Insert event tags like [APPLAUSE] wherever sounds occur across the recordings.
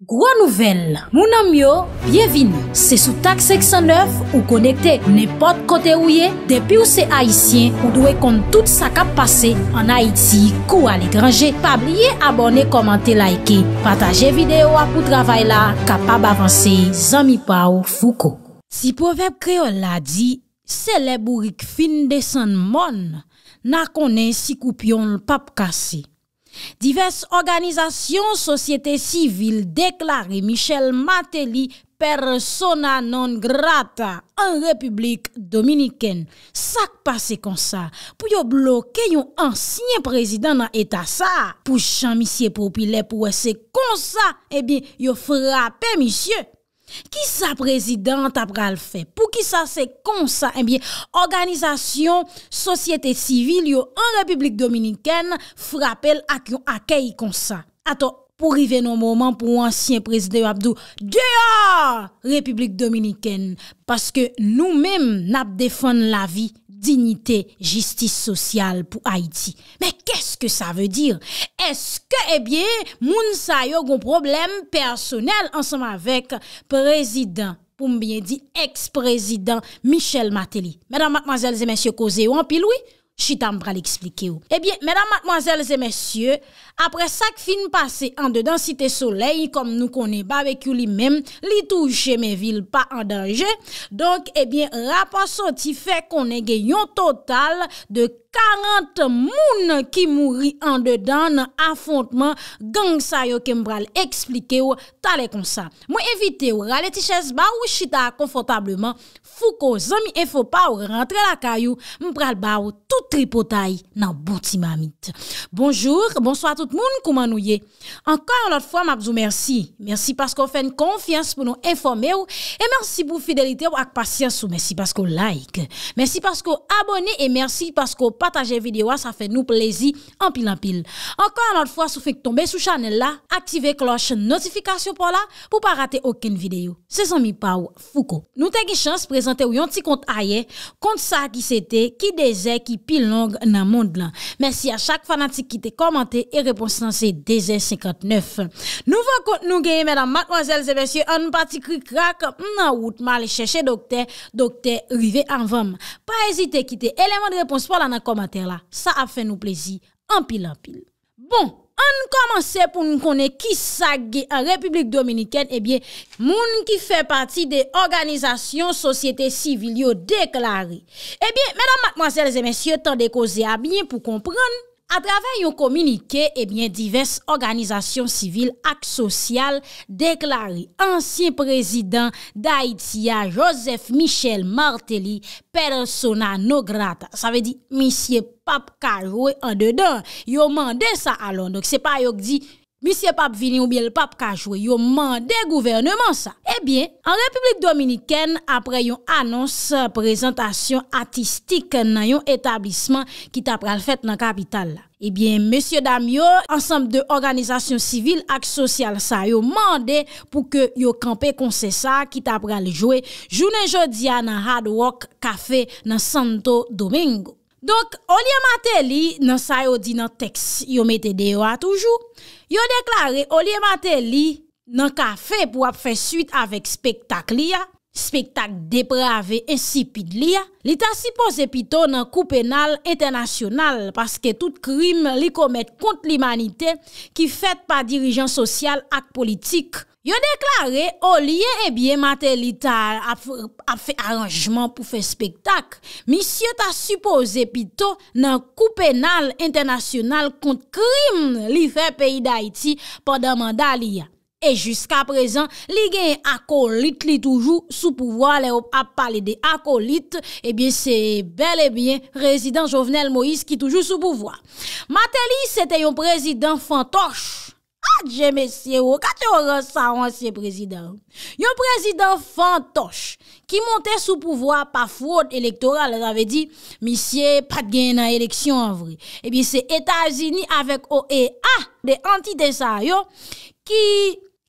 Gro nouvel, mounan myo, byevini, se sou tak 609 ou konekte ou ne pot kote ou ye, depi ou se Haitien ou dwe kont tout sa kap pase an Haiti kou al ekranje, pa blye abone komante laike, pataje videyo apou travay la, kapab avanse, zami pa ou fuko. Si povep kreol la di, seleb ou rik fin desen moun, na konen si koupyon l pap kase. Diverse organizasyon, sosyete sivil deklare Michel Mateli persona non grata an Republik Dominiken sak pase konsa pou yo bloke yon ansyen prezident nan etasa. Pou chan misye popile pou wese konsa, ebi eh yo frape misye. Ki sa prezident ap ral fè? Pou ki sa se konsa? E eh bie, organizasyon, sosyete sivil yo an Republik Dominiken frapel ak yon akei konsa. Ato, pou rive nou mouman pou ansyen prezident wap do, Deya Republik Dominiken! Paske nou mem nap defon la vi. Dignité justice sociale pou Haïti. Mais qu'est-ce que ça veut dire? Est-ce que, eh bien, moun sa yo goun probleme personel en somme avec président, pou m'bien di, ex-président Michel Matéli. Mèdame, mademoiselles et messieurs, causez-vous en pile, oui? Chita mbra li eksplike ou. Ebyen, eh mèdam matmoazèl zè mèsyè, apre sak fin pase an de densite soley, kom nou konen ba vekyou li mèm, li touche mè vil pa an danje, donk, ebyen, eh rapa soti fè konen gen yon total de koum. 40 moun ki mouri an dedan nan afontman geng sa yo ke mbral eksplike ou talè kon sa. Mwen evite ou ralè ti chèz ba ou chita konfortableman fou ko zami e fò pa ou rentre la kayou mbral ba ou tout tripotay nan bouti mamit. Bonjour, bonsoit tout moun kouman nou ye. Ankan yon lot fwa mabzou mersi. Mersi paskou fè n konfians pou nou informe ou e mersi pou fidelite ou ak pasyans ou mersi paskou like. Mersi paskou abone e mersi paskou partaj pataje videwa, sa fe nou plezi anpil anpil. Ankon anot fwa sou fe tombe sou chanel la, aktive kloche notifikasyon pou la pou pa rate oken videyo. Se zanmi pa ou fuko. Nou te ki chans prezante ou yon ti kont aye, kont sa ki se te ki deze ki pilong nan mond la. Mersi a chak fanatik ki te komante e reponsan se deze 59. Nouvan kont nou geye menan makwazel ze besye an pati kri krak nan wout ma le chèche dokte dokte rive anvam. Pa ezite ki te eleman de repons pou la nan Sa a fe nou plezi empil empil Bon, an nou komanse pou nou konen ki sa ge an Republik Dominiken eh Ebyen, moun ki fe pati de Organizasyon Sosyete Sivilyo Deklari Ebyen, eh menan matmoasele zemensye tende koze a bine pou kompran A travè yon kominike, ebyen, divers organizasyon sivil, ak sosyal, deklari ansyen prezident d'Haïtia, Josef Michel Martelly Persona Nograta. Sa ve di, misye pap Kajwe an dedan. Yon mande sa alon. Dok se pa yon ki di, Monsie pap vini ou bie l pap ka jwe, yo mande gouvernement sa. Ebyen, eh an Republik Dominiken apre yon anons prezentasyon artistik nan yon etablisman ki ta pral fet nan kapital la. Ebyen, eh monsie Damio, ansamb de organizasyon sivil ak sosyal sa, yo mande pou ke yo kampe konsesa ki ta pral jwe jounen jodia nan Hard Rock Cafe nan Santo Domingo. Donk, Oliye Mate li nan sa yo di nan teks yo mette deyo a toujou, yo deklare Oliye Mate li nan ka fe pou ap fe suit avek spektak li ya, spektak deprave en sipid li ya. Li ta si pose pito nan koupenal etenasyonal paske tout krim li komet kont li manite ki fet pa dirijan sosyal ak politik. Yo deklare, o liye ebyen Matelita ap fe aranjman pou fe spektak, misye ta supose pito nan koupenal internasyonal kont krim li fe peyi d'Aiti pa damanda liya. E jiska prezan, li gen akolit li toujou sou pouvoi le op ap pale de akolit, ebyen se bel ebyen rezidant Jovenel Moïse ki toujou sou pouvoi. Matelita se te yon prezidant fantosh, Adje meseyo, kate oran sa wansye prezident? Yo prezident fantosh ki monte sou pouvoi pa fwod elektoral, l avè di, misye pat gen nan eleksyon avre. Ebi se Etasini avek OEA de anti-desayyo ki...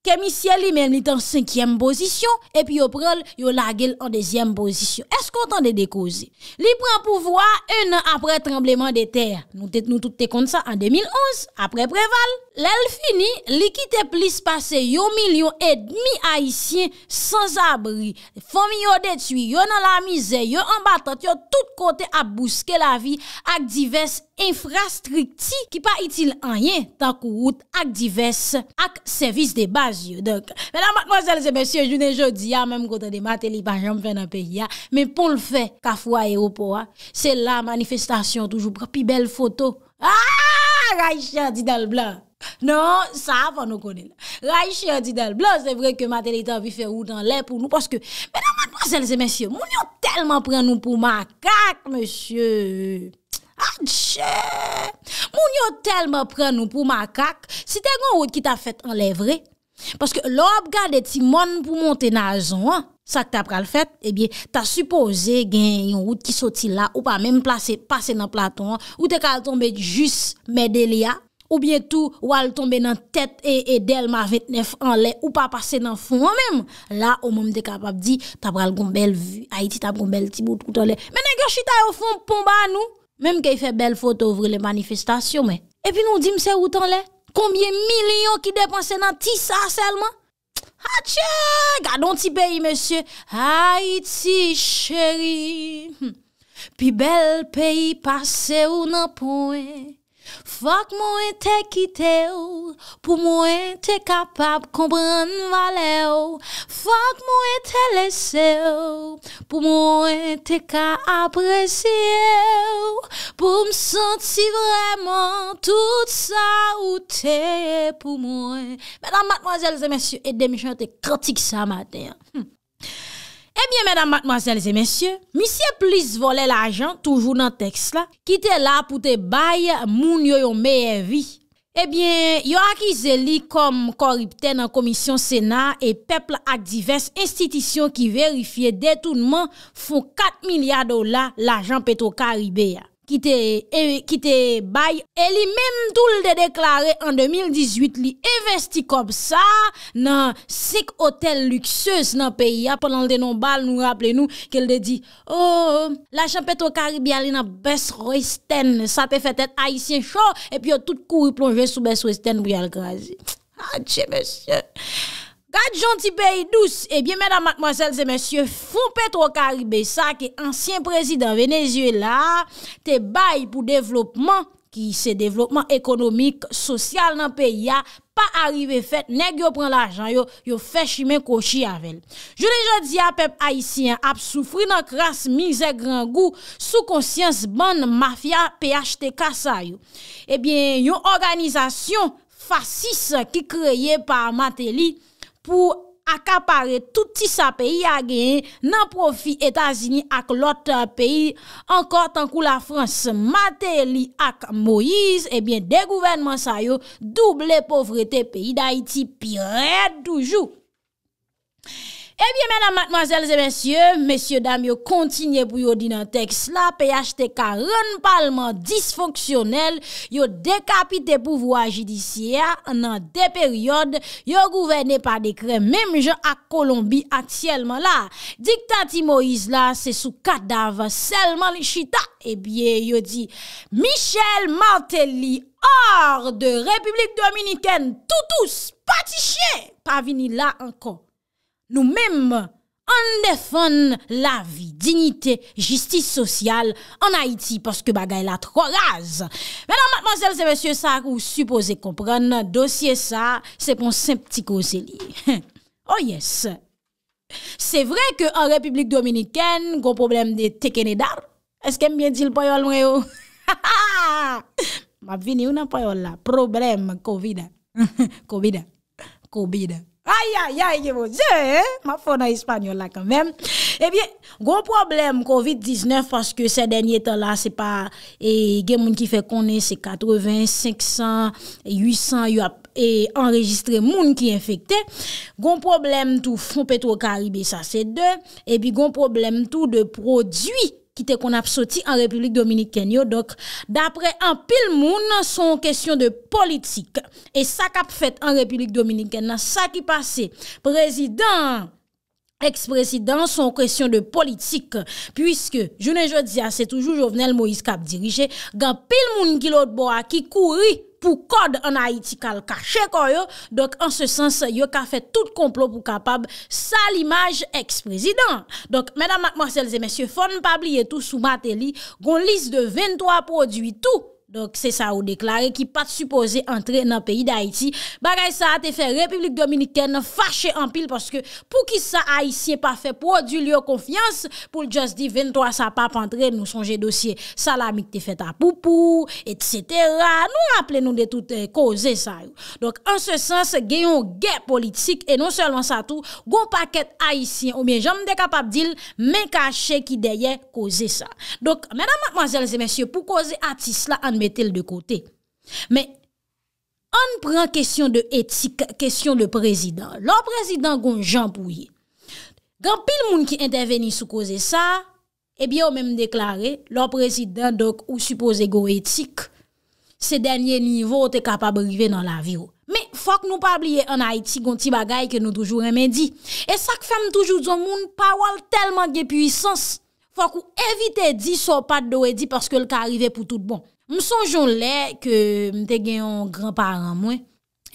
Kemisye li men li tan 5e pozisyon epi yo prel yo lagel an 2e pozisyon. Eskou tan de dekoze? Li pran pouvoa 1 an apre trembleman de ter. Nou tete nou tout te kont sa an 2011 apre preval. Lèl fini, li kite plis pase yo milyon et demi haisyen sans abri. Fomi yo detui, yo nan la mize, yo an batat, yo tout kote ap bouske la vi ak divers epi. infrastrikti ki pa itil anyen tak ou out ak divers ak servis de baz yon. Dok, mè nan matmozèl zè mèsyè, jounen jodi ya, mèm kote de matè li pa jom fè nan pè ya, mè pon l'fè, ka fwa e opo a, sè la manifestasyon toujou bra pi bel foto. Aaaaaa, ah, Raichia didal blan! Non, sa avan nou konen. Raichia didal blan, sè vre ke matè li tan vi fè ou dan lè pou nou, paske, mè nan matmozèl zè mèsyè, moun yon telman pren nou pou makak, mèsyè, Moun yo tel me pren nou pou makak Si te gwen wout ki ta fet enlevre Paske lop gade ti mon pou monte na zon Sa ki ta pral fet Ebyen ta suppose gen yon wout ki soti la Ou pa mèm plase pase nan platon Ou te kal tombe jis mede liya Ou bientou wale tombe nan tet E, e del ma 29 an le Ou pa pase nan fon an mèm La ou mèm de kapap di Ta pral gombele vu Aiti ta gombele ti bout koutan le Mènen gyo chita yo fon pomba nou Mem ke y fe bel fote ouvre le manifestasyon me. E pi nou di mse wotan le? Koumyen milyon ki depanse nan ti sa selman? Ha tche, gadon ti peyi mese. Ha iti cheri, hm. pi bel peyi pase ou nan pouen. Fwa k mwen te kite ou, pou mwen te kapap kompran vale ou. Fwa k mwen te lese ou, pou mwen te ka apresye ou. Pou m senti vreman tout sa ou te pou mwen. Mwenan matmwazel, zemensyu, edemichan, te kratik sa maten. Hmm. Ebyen eh menan matmazelze mensyo, misye plis vole la ajan toujou nan teks la, ki te la pou te baye moun yo eh yo meye vi. Ebyen yo akize li kom koripten nan komisyon sena e pepl ak divers institisyon ki verifiye detounman fon 4 milyar dola la ajan peto Karibè ya. E, ki te bay e li menm tou l de deklare an 2018 li e vesti kop sa nan 6 hotel lukseus nan peyi aponan l de non bal nou rapple nou ke l de di oh, la champetre karibiali nan Bess Royston sa pe fetet aisyen chou e pi yo tout kou y plonge sou Bess Royston bou y al grazi adje mèche Kat janti peyi dous, ebyen eh mena madmozels e mensyo, fon petro karibè sa, ki ansyen prezident venezuela, te bay pou developman, ki se developman ekonomik, sosyal nan peyi a, pa arrive fet, neg yo pren la jan, yo fè eh shimen kòshi avel. Je lèjè di apèp haisyen, ap soufri nan kras, mi zè gran gou, sou konsyans ban mafya, pey achte kasa yo. Ebyen yon organizasyon, fasis ki kreye pa mateli, pou akapare touti sa peyi a genye nan profi Etasini ak lot euh, peyi ankon tankou la Frans Mateli ak Moïse ebyen eh de gouvenman sayo double povrete peyi da iti pi redoujou Ebyen eh menan matmazelze mensyo, mensyo dam yo kontinye pou yo di nan teks la, pe yache te ka ren palman disfonksyonel, yo dekapite pou vwa jidisiya, nan de peryode, yo gouvene pa de krem, menm jen a Kolombi atyelman la. Dik tanti Moïse la, se sou kadav selman li chita, ebyen eh yo di, Michel Martelly, or de Republik Dominikène, toutous, pati chien, pa vini la ankon. Nou mèm, an defon la vi, dignite, jistise sosyal an Haiti paske bagay la tro gaz. Mè nan, mademoiselle, se mèsyè sa, ou supposè komprèn, dosye sa, se pon semp tiko [LAUGHS] zeli. Oh yes, se vre ke an republik dominikèn, kon problem de tekene dar, eske mbyen di lpoyol mwen yo? [LAUGHS] Ma vini ou nan poyol la? Problem, kovide. Kovide, [LAUGHS] kovide. Ayayay, yoye, bon ma fon eh a Hispanyol la kanmem. Ebi, goun problem COVID-19, foske se denye etan la, se pa, e gen moun ki fe konen, se 85, 800, e enregistre moun ki enfekte. Goun problem tou fon petro karib, e sa se de. Ebi, goun problem tou de prodwi, qu'on a sorti en République dominicaine. Donc, d'après un pile monde, sont question de politique. Et ça qu'a fait en République dominicaine, ça qui passé, président Ex-president, son kresyon de politik. Puiske, jounen je diya, se toujou Jovenel Moïse Kap dirije, gan pil moun gilot bo a ki kouri pou kod an a iti kal kache koyo. Dok, an se sens, yo ka fet tout komplot pou kapab sa limaj ex-president. Dok, mèdam Mat Marcel Zemesye, fon pabli yetou sou mateli, gon lis de 23 prodwi tou. Donk se sa ou deklare ki pat supose entre nan peyi d'Haïti, bagay sa te fe Republik Dominikè nan fache an pil paske pou ki sa Haïtien pa fe pou du liyo konfians pou l'just di ven to a sa pap entre nou sonje dosye salamik te fe ta poupou, etsetera nou rappele nou de euh, non tout koze sa donk an se sens genyon gen politik e non selman sa tou gon paket Haïtien ou bien jom de kapap dil men kache ki deye koze sa. Donk mena mwazel zemesye pou koze atis la an metel de kote. Me, an pran kesyon de etik, kesyon de prezident. Lò prezident goun jampouye. Gan pil moun ki interveni sou koze sa, e bie ou menm deklare, lò prezident dok ou suppose go etik, se denye nivou te kapab rive nan la viro. Me, fok nou pa bliye an haiti goun ti bagay ke nou toujou remendi. E sak fem toujou zon moun, pa wal telman ge puissance. Fok ou evite di sou pat do e di paske l ka rive pou tout bon. M sonjoun lè ke m te genyon granparen mwen.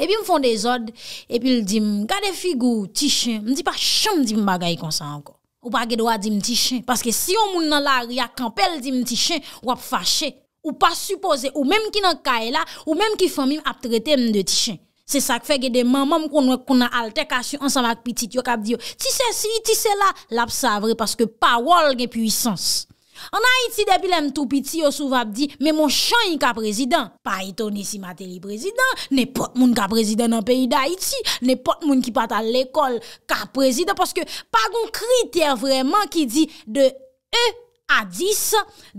Epi m fon de zod, epi l di m, gade figou, ti chen, m di pa chan m di m bagay kon sa anko. Ou pa gedwa di m ti chen, paske si yon moun nan la ria kampel di m ti chen, wap fache. Ou pa suppose, ou mèm ki nan kaela, ou mèm ki famim ap trete m de ti chen. Se sak fe gede maman m kon wèk kon nan alter kasyon ansan wak pitit, yo kap di yo, ti se si, ti se la, l ap savre, paske pa wol gen puysans. An Haïti depi lem troupiti yo souvap di, me moun chan yon ka prezidant. Pa yi toni si materi prezidant, ne pot moun ka prezidant nan peyi da Haïti, ne pot moun ki pata l'ekol ka prezidant, paske pa goun kriter vreman ki di de e a 10,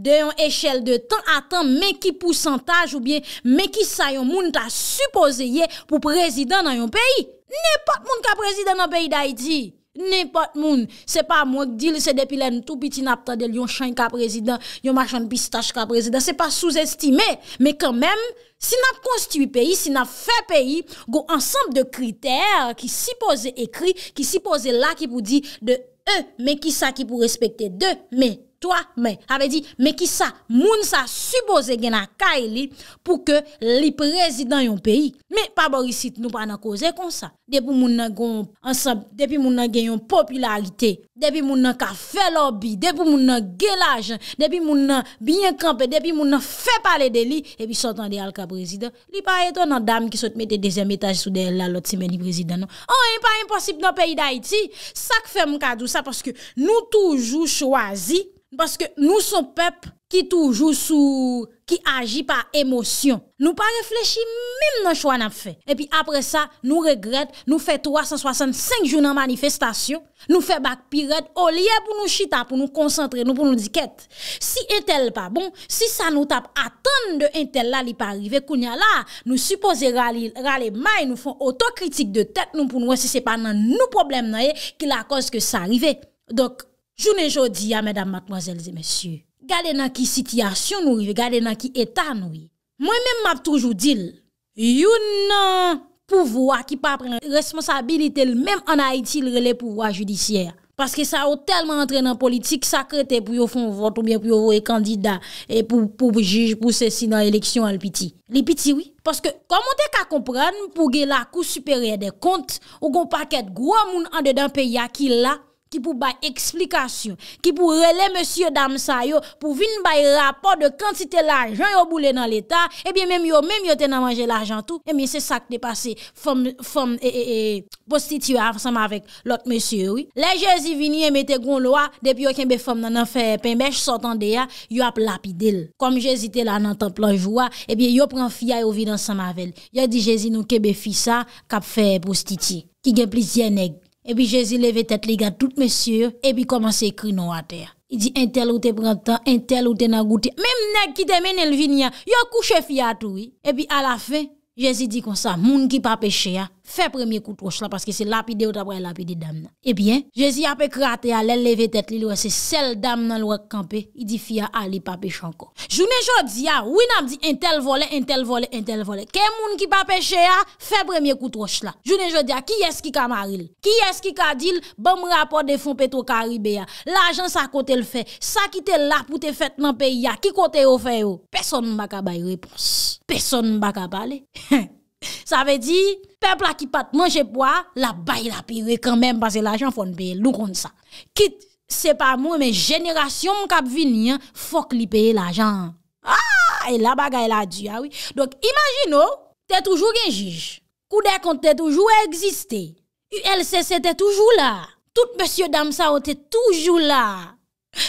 de yon echel de tan a tan me ki pousantaj ou bien me ki sa yon moun ta supposeye pou prezidant nan yon peyi. Ne pot moun ka prezidant nan peyi da Haïti. Nè pat moun, se pa moun, dil se depilè nou tou piti nap tadèl, yon chan ka prezident, yon machan pistache ka prezident, se pa sous-estimè. Mè kè mèm, si nap konstiwi peyi, si nap fè peyi, gò ansanp de kriter ki si pose ekri, ki si pose la ki pou di de e, mè ki sa ki pou respekte de mè. Toa men, ave di, me ki sa, moun sa suboze gen a ka e li pou ke li prezidant yon peyi. Me, pa borisit nou pa nan koze kon sa. Depi moun nan gen yon popularite, depi moun nan ka fe lobby, depi moun nan gelajan, depi moun nan binye kampe, depi moun nan fe pale de li, e pi sotan de al ka prezidant. Li pa eto nan dam ki sot mette dezem etaj sou de la loti meni prezidant nou. Ou oh, en pa imposib nan peyi da iti, sak fe moun kadou sa, paske nou toujou chwazi, Paske nou son pep ki toujou sou Ki aji pa emosyon Nou pa reflechi mim nan chouan ap fe E pi apre sa nou regred Nou fe 365 joun nan manifestasyon Nou fe bak piret O liye pou nou chita pou nou koncentre Nou pou nou diket Si entel pa bon Si sa nou tap atan de entel la li pa arrive Kounya la nou suppose rale may Nou fon otokritik de tet Nou pou nou wese sepan nan nou problem na ye Ki la koske sa arrive Dok Jounen jodi ya, mèdam, matmoazèlze, mèsyou. Gade nan ki sityasyon nou, gade nan ki etan nou. Mwen mèm map toujou dil, youn nan pouvoa ki pa pren responsabilite lè mèm anayitil relè pouvoa judisyè. Paske sa ou telman antrenan politik sakrete pou yo fon vot ou mèm pou yo vore kandida e pou pou juj pou se si nan eleksyon al piti. Li piti, oui. Paske komon te ka kompran pou ge la kou supere de kont ou kon paket gwa moun an dedan pe ya ki la Ki pou bay eksplikasyon Ki pou rele monsye dam sa yo Pou vin bay rapor de kantite la ajan Yo boule eh nan l'Etat Ebyen menm yo menm yo ten a manje la ajan tou Ebyen se sak de pase fom Fom e e e Postiti yo av sam avek lot monsye yo Le Jezi vini emete goun lwa Depi yo ken be fom nan an fe penbej Sotan de ya yo ap lapi del Kom Jezi tel an an tan planj wwa Ebyen yo pran fia yo vi dan sam avel Yo di Jezi nou ke be fisa Kap fe postiti Ki gen plizye neg Epi Jezi leve tet li ga tout mesye, epi koman se ekri nou a ter. I di entel ou te brentan, entel ou te nan gouti. Mem nek ki demen elvin ya, yo kouche fiatou. Epi a la fe, Jezi di konsa, moun ki pa peche ya. Fè premye koutroch la, paske se lapide ou tabre lapide dam nan. Ebyen, eh jezi apè krate a lè lève tèt li, lè wè se sel dam nan lè wè kampe, i di fia a li pa pech anko. Jounè jò di a, wè nan di, entel vole, entel vole, entel vole. Kè moun ki pa peche a, fè premye koutroch la. Jounè jò di a, ki eski kamaril? Ki eski kadil? Bèm rapò de fon peto karibè a. L'ajan sa kote l'fè. Sa ki te lap ou te fèt nan peyi a. Ki kote yo fè yo? Pèson m Sa ve di, pepl a ki pat manche pwa, la bay la piwe kanmen basen l'ajan fon peye loun kont sa. Kit se pa mwen men jenerasyon mwen kap vini, fok li peye l'ajan. A, e la bagay la di, awi. Ah Dok, imajino, te toujou genjish. Kou dek kont te toujou eksiste. U LCC te toujou la. Tout monsye dam sa o te toujou la.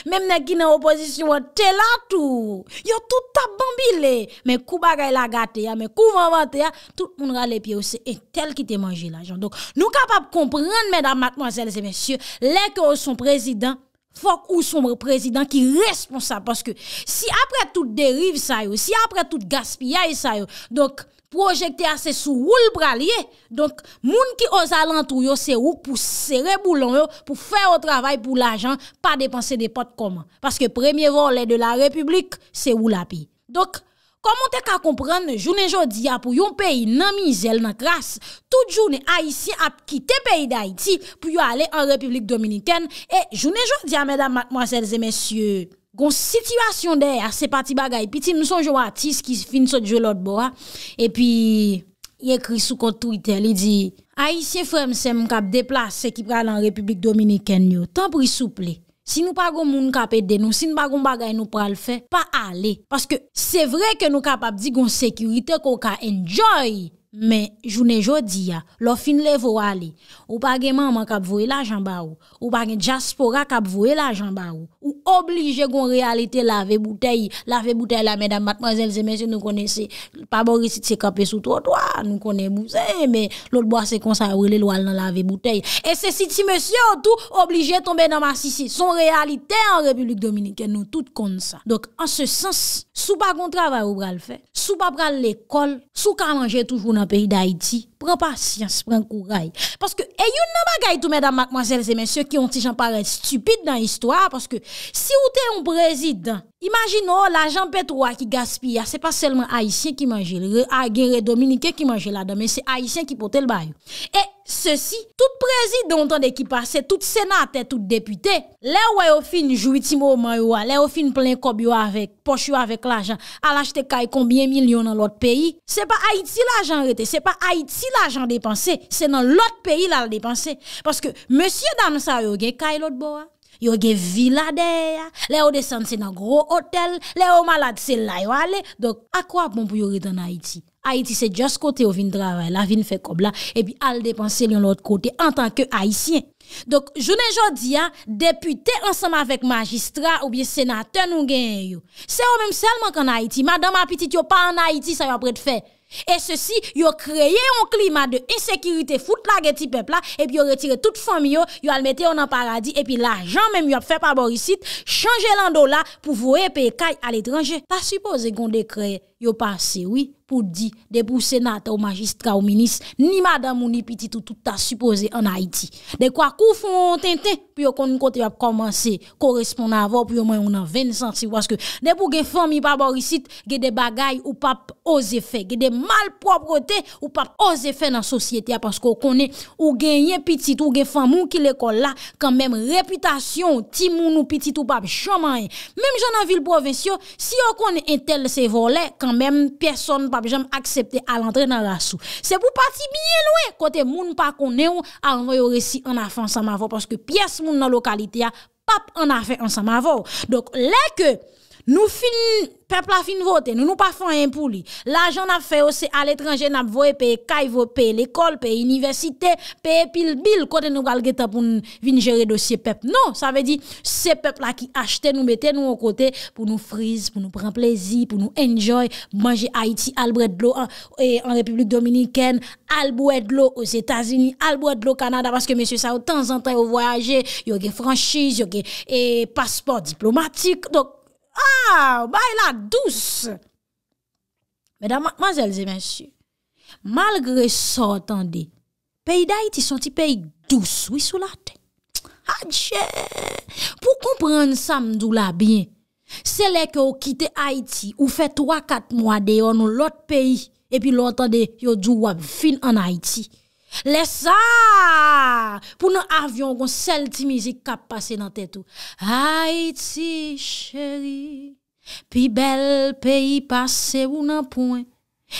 Memne ki nan opozisyon wote la tou Yo touta bambile Men kou bagay la gate ya Men kou vavate ya Tout moun rale piye ou se Et tel ki te manje la joun Nou kapap komprende Mesdames, mademoiselles et messieurs Lèkè ou son prezident Fok ou sombre prezident Ki responsable Paske si apre tout derive sayo Si apre tout gaspillaye sayo Dok Projekte ase sou woul pralye, donk moun ki oza lan truyo se wouk pou sere boulon yo, pou fè o travay pou la jan, pa depanse de pot koman. Paske premye volè de la republik, se woul api. Donk, komon te ka kompran, jounen jodi apou yon peyi nanmizel nan kras, tout jounen a isi ap ki te peyi da iti, pou yon ale an republik dominiken, e jounen jodi a mèdam mwazèl zè mèsyè. Gon sityvasyon dey a se pati bagay, pi ti nou son jou atis ki fin so djou lot bo a, e pi yekri sou kont Twitter, li di, Aisyé Fremse m kap deplase se ki pral an Republik Dominikèn yo, tan pri souple, si nou pa goun moun kap ede nou, si nou pa goun bagay nou pral fe, pa ale, paske se vre ke nou kap ap di gon sekirite ko ka enjoye. men jounen jodi ya lo fin le vwa li ou pa gen maman kap vwe la jamba ou ou pa gen jaspora kap vwe la jamba ou ou oblige goun realite la ve bon boutei la ve boutei la medan matman zelze men se nou kone se pa borisit se kap e sou trotwa nou kone bouse men lout boase konsa ou le lwa l nan la ve boutei e se siti men se ou tou oblige tombe nan masisi son realite an republik dominike nou tout kon sa dok an se sens sou pa kontra va ou pral fe sou pa pral le kol sou ka lanje toujoun apen yi da iti Pren pasyans, pren kou ray. Paske, e yon nan bagay tou mèdame, mwazèl, zè mè, se ki yon ti jan parel stupide dan histwa, paske, si ou te yon prezid, imagino, la jan petro a ki gaspia, se pa selman Haitien ki manje, agenre ah, Dominike ki manje la dan, men se Haitien ki pote l bayou. E, se si, tout prezid don tande ki pase, tout senate, tout depute, lè wè yon fin jouitimo man yon, lè yon fin plen kob yo avèk, poch yo avèk l'ajan, al ajte kay kombien milyon an lot peyi, se pa Haiti la jan rete, l'ajan depanse, se nan l'ot peyi l'al depanse. Paske, monsie dam sa yo ge kay l'ot bo a, yo ge vila de a, le yo desante se nan gro hotel, le yo malade se la yo ale. Dok, akwa bon pou yo re dan Haiti? Haiti se just kote yo vin drawe, la vin fe kobla, e pi al depanse l'yon l'ot kote en tanke Haitien. Dok, jounen jodi a, depute ansama vek magistra ou biye senaten ou gen yo. Se yo menm selman kan Haiti, madame apitit yo pa an Haiti, sa yo apre te fey. Et ceci, ils ont créé un climat de insécurité, fout la geti peuple là, et puis ils ont retiré toute famille, ils ont mis en paradis, et puis l'argent même, ils fait par Borisite, changer l'en pour vous payer à l'étranger. Pas supposé qu'on décret yo pa sewi pou di debou senate ou magistra ou minis ni madame ou ni pitit ou touta supose en Haiti. De kwa kou foun ten ten, pi yo kon yon kote yon ap komanse korespondan avon, pi yo mwen yon an ven san siwaskyo. Debou gen foun mi bab orisit, ge de bagay ou pap ose fe, ge de malproprete ou pap ose fe nan sosyete ya pasko konen ou genye pitit ou gen foun moun ki lekola, kan men reputasyon ti moun ou pitit ou pap chomanye. Menm janan vil provensyon si yo konen entel se volè, kan mèm pièson pap jèm akseptè al antre nan rassou. Se pou pati miye louè kote moun pa konè ou a anvè yo resi an a fè an samavò paske pièson moun nan lokalite ya pap an a fè an samavò. Dok lèkè Nou fin, pep la fin vote, nou nou pa fon yon pou li. La jan ap fe ose al etranje nap voye pe kayvo, pe l'ekol, pe universite, pe pil bil kote nou galgeta pou vin jere dosye pep. Non, sa ve di, se pep la ki achete, nou bete nou an kote, pou nou frize, pou nou pren plezi, pou nou enjoy, manje Haiti, Albrecht Dlo, en Republik Dominikene, Albrecht Dlo, os Etats-Unis, Albrecht Dlo, Kanada, maske mese sa yo tan zantan yo voyaje, yo ge franchise, yo ge pasport diplomatik, dok. Waou, ah, bay la dous. Medanmanjelze mensyu, malgre sa otan de, peyi da Haiti son ti peyi dous, wissou la ten. Hadje, ah, pou komprenn sa mdou la bin, se le ke ou kite Haiti ou fe 3-4 mwa de yon ou lot peyi e pi lotan de yon djou wab fin an Haiti. Lè sa, pou nou avyon kon sel ti mizik kap pase nan tè tou. Haïti chéri, pi bel peyi pase ou nan pouen.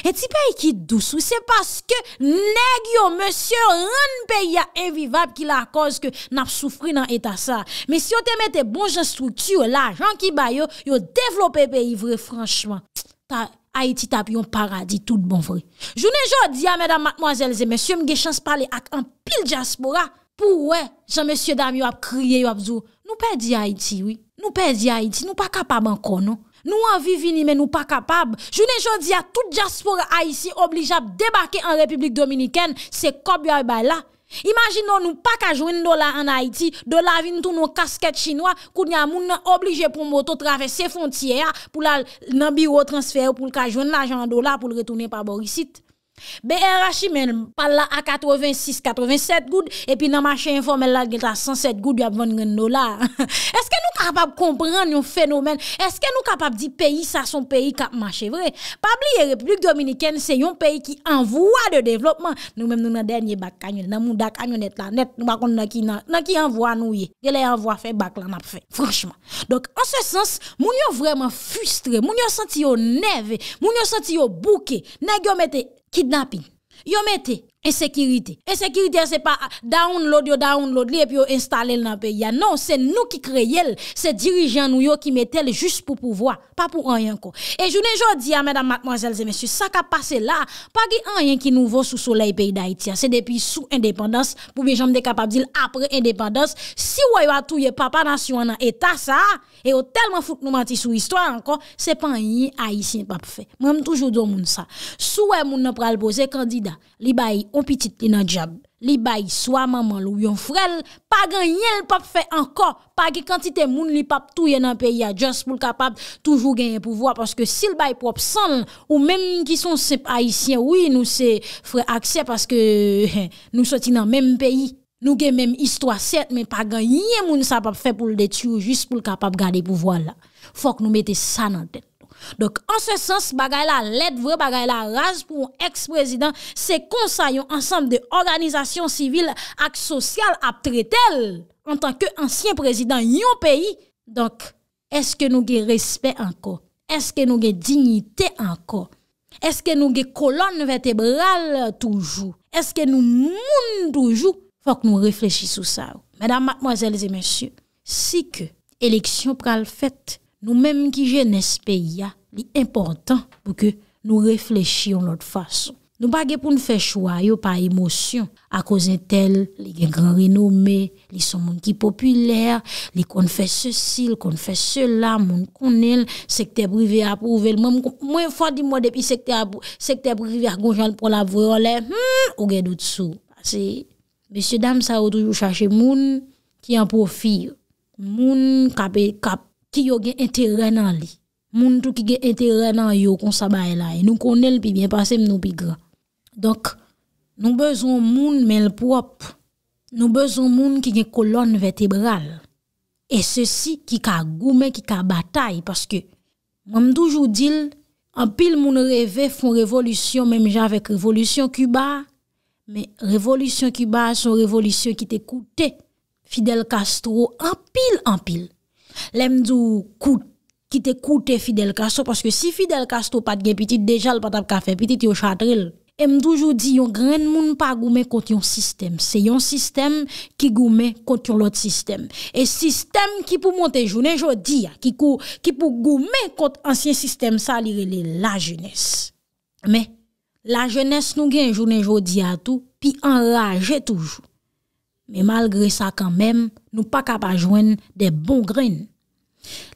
Eti peyi ki dousou, se paske neg yo monsye ren peyi ya evivab ki la koz ke nap soufri nan eta sa. Men si yo te mette bon jan stoutu yo la, jan ki bayo, yo devlope peyi vre franchman. Ta... Haïti tap yon paradis tout bon vre. Jounè jò di a, mèdam matmoazèl zè, mèsyò mge chans pale ak an pil jaspora, pou wè, jò mèsyò dam yon ap kriye yon ap zò, nou pè di Haïti, wè. Nou pè di Haïti, nou pa kapab an konon. Nou an vivini, men nou pa kapab. Jounè jò di a, tout jaspora Haïti oblijab debake an Republik Dominikèn, se kob yoy bay la. Imagin nou nou pa kajwen do la an Haiti, do la vin tou nou kasket chinois kou nya moun nan oblige pou mwoto traves se fontiye ya pou la nan biro transfer pou l kajwen l ajan do la pou l retounen pa borisit. B.R.H. men pala a 86-87 goud epi nan mache informel la gilta 107 goud yon ap vond gen do la [LAUGHS] eske nou kapap komprende yon fenomen eske nou kapap di peyi sa son peyi kap mache vre pabli yon republik dominiken se yon peyi ki envwa de devlopman nou men nou nan denye bak kanyon nan mou da kanyon net la net nou bakon nan ki envwa nou ye yon le envwa fe bak la nap fe franchman donk an se sens moun yo vreman fustre moun yo senti yo neve moun yo senti yo bouke nan gyo mette Kidnaping, yo mette ensekirite Ensekirite se pa download yo download li e pi yo installe l nan pe ya Non, se nou ki kreye l, se dirijen nou yo ki mette l just pou pouvoa Pa pou anyen ko E jounen joun di ya mèdam, mèdam, mèdam, mèdam, mèdam, mèdam, mèdam, mèdam, mèdam, mèdam Sa ka pase la, pa ki anyen ki nou vo sou solei peyi da iti ya Se depi sou indépendance, pou bi jom dekapab zil apre indépendance Si woy wato ye papa nan siwana eta sa a E yo telman foute nou mati sou istwa ankon, se pan yin Aisyen pap fe. Mwen m toujou do moun sa. Sou e moun nan pral boze kandida, li bayi o pitit li nan jab, li bayi swa maman lou yon frel, pa genyen l pap fe ankon, pa ki kantite moun li pap tou yen nan peyi a just pou l kapab, toujou genyen pouvoa, paske si l bayi prop san, ou men ki son sep Aisyen, oui nou se fre akse, paske nou soti nan menm peyi. Nou gen menm histwa set, menm pa gen yen moun sa pap fe pou l de tu, ou jist pou l kapap gade pou vo la. Fok nou mette sa nan ten. Donk, an se sens, bagay la led vre, bagay la raz pou yon ex-prezident, se konsayon ansanm de organizasyon sivil ak sosyal ap tre tel, an tanke ansyen prezident yon peyi. Donk, eske nou gen respet anko? Eske nou gen dignite anko? Eske nou gen kolon vetebral toujou? Eske nou moun toujou? Fòk nou reflechis sou sa ou. Mèdam, madmoazèles et mèsyon, si ke eleksyon pral fèt, nou mèm ki jè nèspè ya, li important pou ke nou reflechion lòt fason. Nou bagè pou nou fè choua yo pa emosyon. A kozè tel, li gen gran rinomè, li son moun ki popüler, li kon fè sè sil, kon fè sè la, moun hmm, kon el, sekte privè apouvel, mwen fò di mò depi sekte privè apouvel, mwen fò di mò depi sekte privè apouvel, mwen fò di mò depi sekte privè apouvel, Monsieur dame ça ou toujours chercher moun qui en profite, moun qui yo gen intérêt dans li. Moun tout qui gen intérêt dans yo kon sa là et nous connaît plus bien passé nous plus grand. Donc nous besoin moun mel propre. Nous besoin moun qui gen colonne vertébrale. Et ceci qui ka goumé qui ka bataille parce que moi m'm toujours dit en pile moun rêve font révolution même avec révolution Cuba Me, revolution ki ba, son revolution ki te koute, Fidel Castro, anpil, anpil. Le mdou koute, ki te koute Fidel Castro, paske si Fidel Castro pat gen pitit, deja l patap kafe, pitit yo chadril. E mdou jou di, yon gren moun pa goume kont yon sistem. Se yon sistem ki goume kont yon lot sistem. E sistem ki pou monte jounen, jou di ya, ki pou goume kont ansyen sistem, sa li rele la jounes. Me, fidel. La jenès nou genjou nenjou di atou, pi anraje toujou. Me malgre sa kanmem, nou pa kapa jwen de bon gren.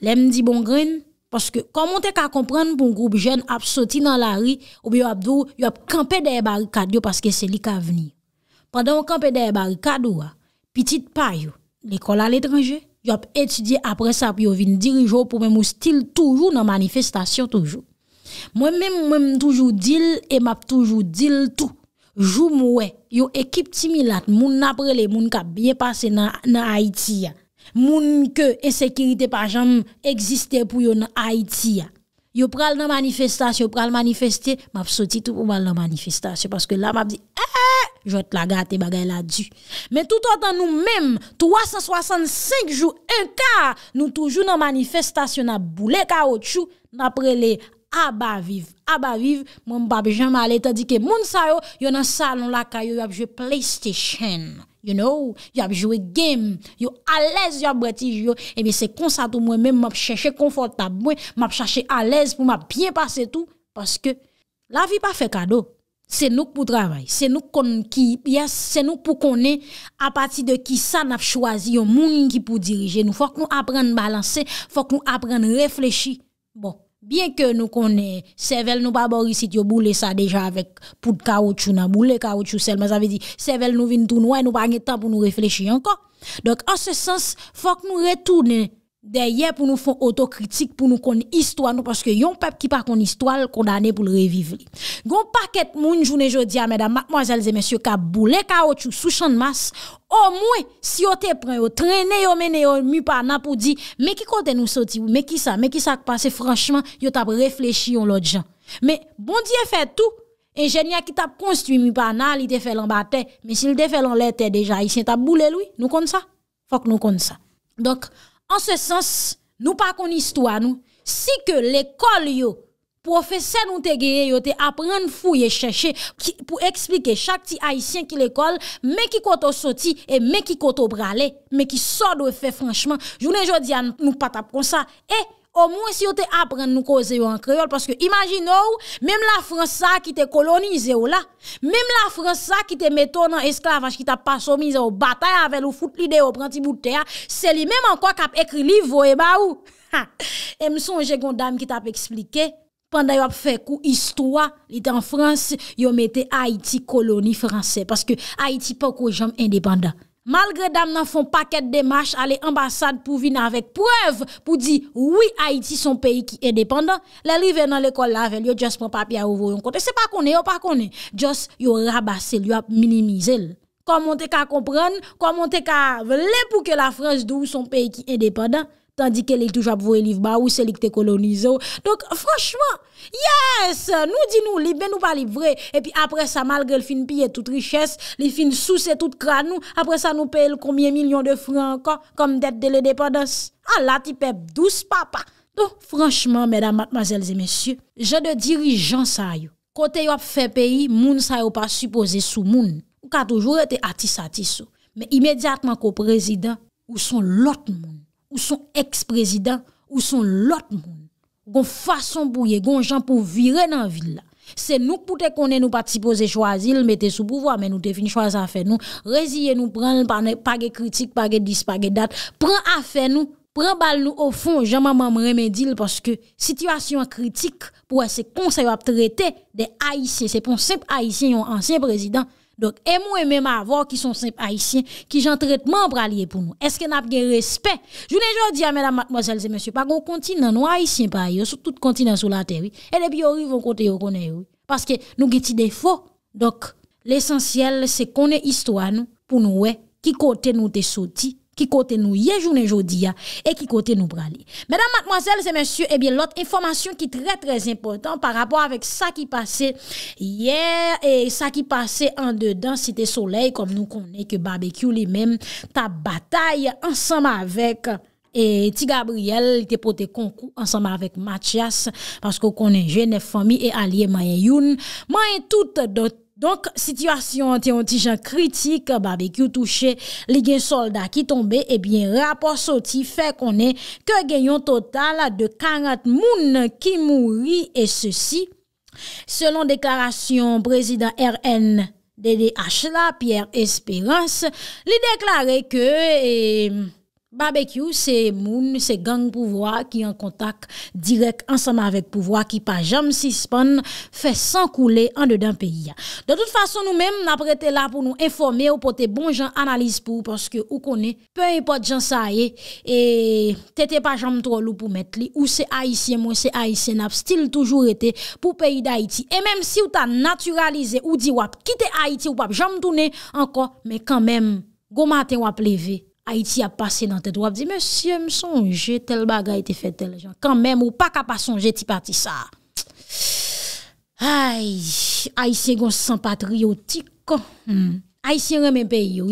Lem di bon gren, paske komon te ka kompren bon groub jen ap soti nan la ri, ou bi yo ap dou, yo ap kampe de e barikad yo paske se li ka vni. Pendan yo kampe de e barikad yo, pitit payo, li kola letranje, yo ap etudye apre sa pi yo vin dirijo pou men mou stil toujou nan manifestasyon toujou. Mwen men mwen toujou dil e map toujou dil tou. Jou mwen, yo ekip timilat, moun naprele, moun ka bie pase nan Haiti ya. Moun ke esekirite pa janm eksiste pou yo nan Haiti ya. Yo pral nan manifestasyon, yo pral manifestye, map soti tou pou pral nan manifestasyon. Paske la map di, ehe, jote la gate bagay la du. Men tout an tan nou men, 365 jou, en ka, nou toujou nan manifestasyon ap boulè ka o chou, naprele, Aba viv. Aba viv. Mwen mbabe jaman ale ta di ke moun sa yo, yo nan salon la ka yo yo ap jwe PlayStation. You know? Yo ap jwe game. Yo alèz yo ap bretij yo. E mi se konsato mwen mwen mwen ap chache konfortab mwen. Mwen ap chache alèz pou mwen ap bien pase tout. Paske la vi pa fe kado. Se nouk pou travay. Se nouk pou konen. A pati de ki sa nap chwazi yo moun mwen ki pou dirije nou. Fok nou apren balanse. Fok nou apren reflechi. Bon. Bien que nous connaissons, Sevel nous pas tu yo boule ça déjà avec poudre de caoutchouc nan boule caoutchouc seulement ça veut dire Sevel nous vinn tout noir nous pas le temps pour nous réfléchir encore. Donc en ce sens, faut que nous retournions Deye pou nou fon otokritik, pou nou kon istwa nou, paske yon pep ki pa kon istwa, l kondane pou l reviv li. Gon paket moun joun e jodi a, mèdam, mèdam, mwazalze, mèsyo, ka boule ka wot chou sou chan mas, o mwen, si yo te pren yo, trene yo mène yo, mwipa na pou di, mè ki kote nou soti wou, mè ki sa, mè ki sa, kpase franchman, yo tap reflechi yon lot jan. Mè, bondye fè tout, engenya ki tap konstwi mwipa na, li te fè lan ba te, mè si li te fè lan le te deja, yisye tap boule l wou, An se sens, nou pa kon istwa nou, si ke l'ekol yo profese nou te geye yo te apren fouye cheshe pou eksplike chak ti haisyen ki l'ekol, me ki koto soti e me ki koto brale, me ki sodwe fe franchman, jounen jodi an nou pa tap kon sa, e! O mwen si yo te apren nou koze yo an kreyol, paske imagine ou, mem la Fransa ki te kolonize eh ou la, mem la Fransa ki te meton an esklavaj ki ta pasomize ou, batay avèl ou foute lide ou pranti boutè ya, se li mem an kwa kap ekri liv ou eba ou. E mson jè gondam ki tap eksplike, panday wap fè kou istwa li tan Frans, yo metè Haiti koloni fransè, paske Haiti pa kou jom indepanda. Malgre dam nan fon paket demache ale ambasad pou vin avèk prev pou di oui Haiti son peyi ki endependant, lè li ven nan l'ekol lavel yo just pon papi a ouvo yon kote. Se pa konen yo pa konen, just yo rabase lyo ap minimize l. Koman te ka kompran, koman te ka vle pou ke la France dou son peyi ki endependant? Tandikè li touj ap vwe liv ba ou se li kte kolonize ou. Donk, franchman, yes! Nou di nou, libe nou pa liv vwe. E pi apre sa, malge l fin piye tout richesse, li fin sou se tout kranou, apre sa nou peye l komye milyon de fran ka, kom det de le depadans. A la ti pep douz papa. Donk, franchman, medan matmazelze mesyou, je de dirijan sa yo. Kote yo ap fe peyi, moun sa yo pa supose sou moun. Ou ka toujou rete atis atis ou. Me imediatman ko prezident, ou son lot moun. ou son ex-prezident, ou son lot moun. Gon fason bouye, gon jan pou vire nan vil la. Se nou poute konen nou pati pose chwa zil, mette sou pouvoa, men nou te fin chwa zafen nou, rezye nou pran, pa ge kritik, pa ge dis, pa ge dat, pran afen nou, pran bal nou, ou fon jan maman mremedil, poske situasyon kritik pou ese konseyo ap trete de A.I.C. Se pon sep A.I.C. yon ansyen prezident, Donc, et moi et même avant qui sont simples haïtiens, qui j'en traitement pour pour nous. Est-ce que n'a pas respect? Je ne dis à mesdames, mademoiselles et messieurs, pas qu'on continue, nous haïtiens pas, sur tout continent sur la terre, Et les on vont côté, on Parce que nous avons des défauts. Donc, l'essentiel, c'est qu'on ait histoire, pour nous, qui côté nous t'es sautis. Ki kote nou ye jounen jodi ya E ki kote nou brali Menan matmoazel se mensyou Ebyen eh lot informasyon ki tre trez impotant Par rapor avek sa ki pase Ye e sa ki pase An dedan si te soley Kom nou konen ke barbekyou li men Ta batay ansama avek Ti Gabriel te pote Konkou ansama avek Matias Paske konen jene fomi e alye Mayen yon, mayen tout dot Donk, sitwasyon te ontijan kritik, babek you touche, li gen soldat ki tombe, e bien rapor soti fe konen ke genyon total de 40 moun ki mouri e se si. Selon deklarasyon prezident RN Dede Achela, Pierre Esperance, li deklare ke... Eh, Barbecue se moun, se gang pouvoi ki an kontak direk ansama vek pouvoi ki pa jam sispon fe san koule an dedan peyi ya. De tout fason nou men apre te la pou nou informe ou pote bon jan analise pou ou porske ou kone pey pot jan saye e tete pa jam trolou pou met li ou se Aisyen mwen se Aisyen ap stil toujou rete pou peyi da Aiti. E menm si ou ta naturalize ou di wap kite Aiti ou wap jam toune ankon men kan menm goma te wap leve. Haïti ap pase nan te dro ap di, monsie, msonje, tel bagay te fe tel jan. Kan mèm ou pa kapa sonje ti pati sa. Ay, haïtien gon san patrioti kon. Hmm. Haïtien remen peyi yo,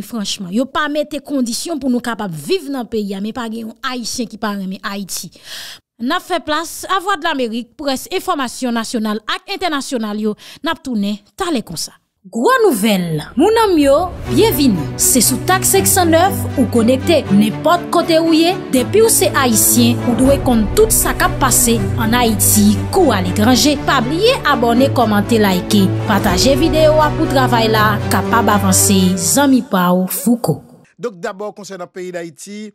yon pa mette kondisyon pou nou kapap vive nan peyi ya, mè pa gen yon haïtien ki paremen Haïti. Nap fe plas avwa d'L'Amérique, presse, eformasyon nasyonal ak internasyonal yo, nap toune talè kon sa. Gwa nouvel, mounan myo, byevini, se sou tak 609 ou konekte nepot kote ouye depi ou se Haitien ou dwe kont tout sa kap pase an Haiti kou al ekranje. Pabliye abone, komante, laike, pataje videyo apou travay la kapab avanse, zami pa ou fuko. Dok dabor konsey nan peyi d'Haiti,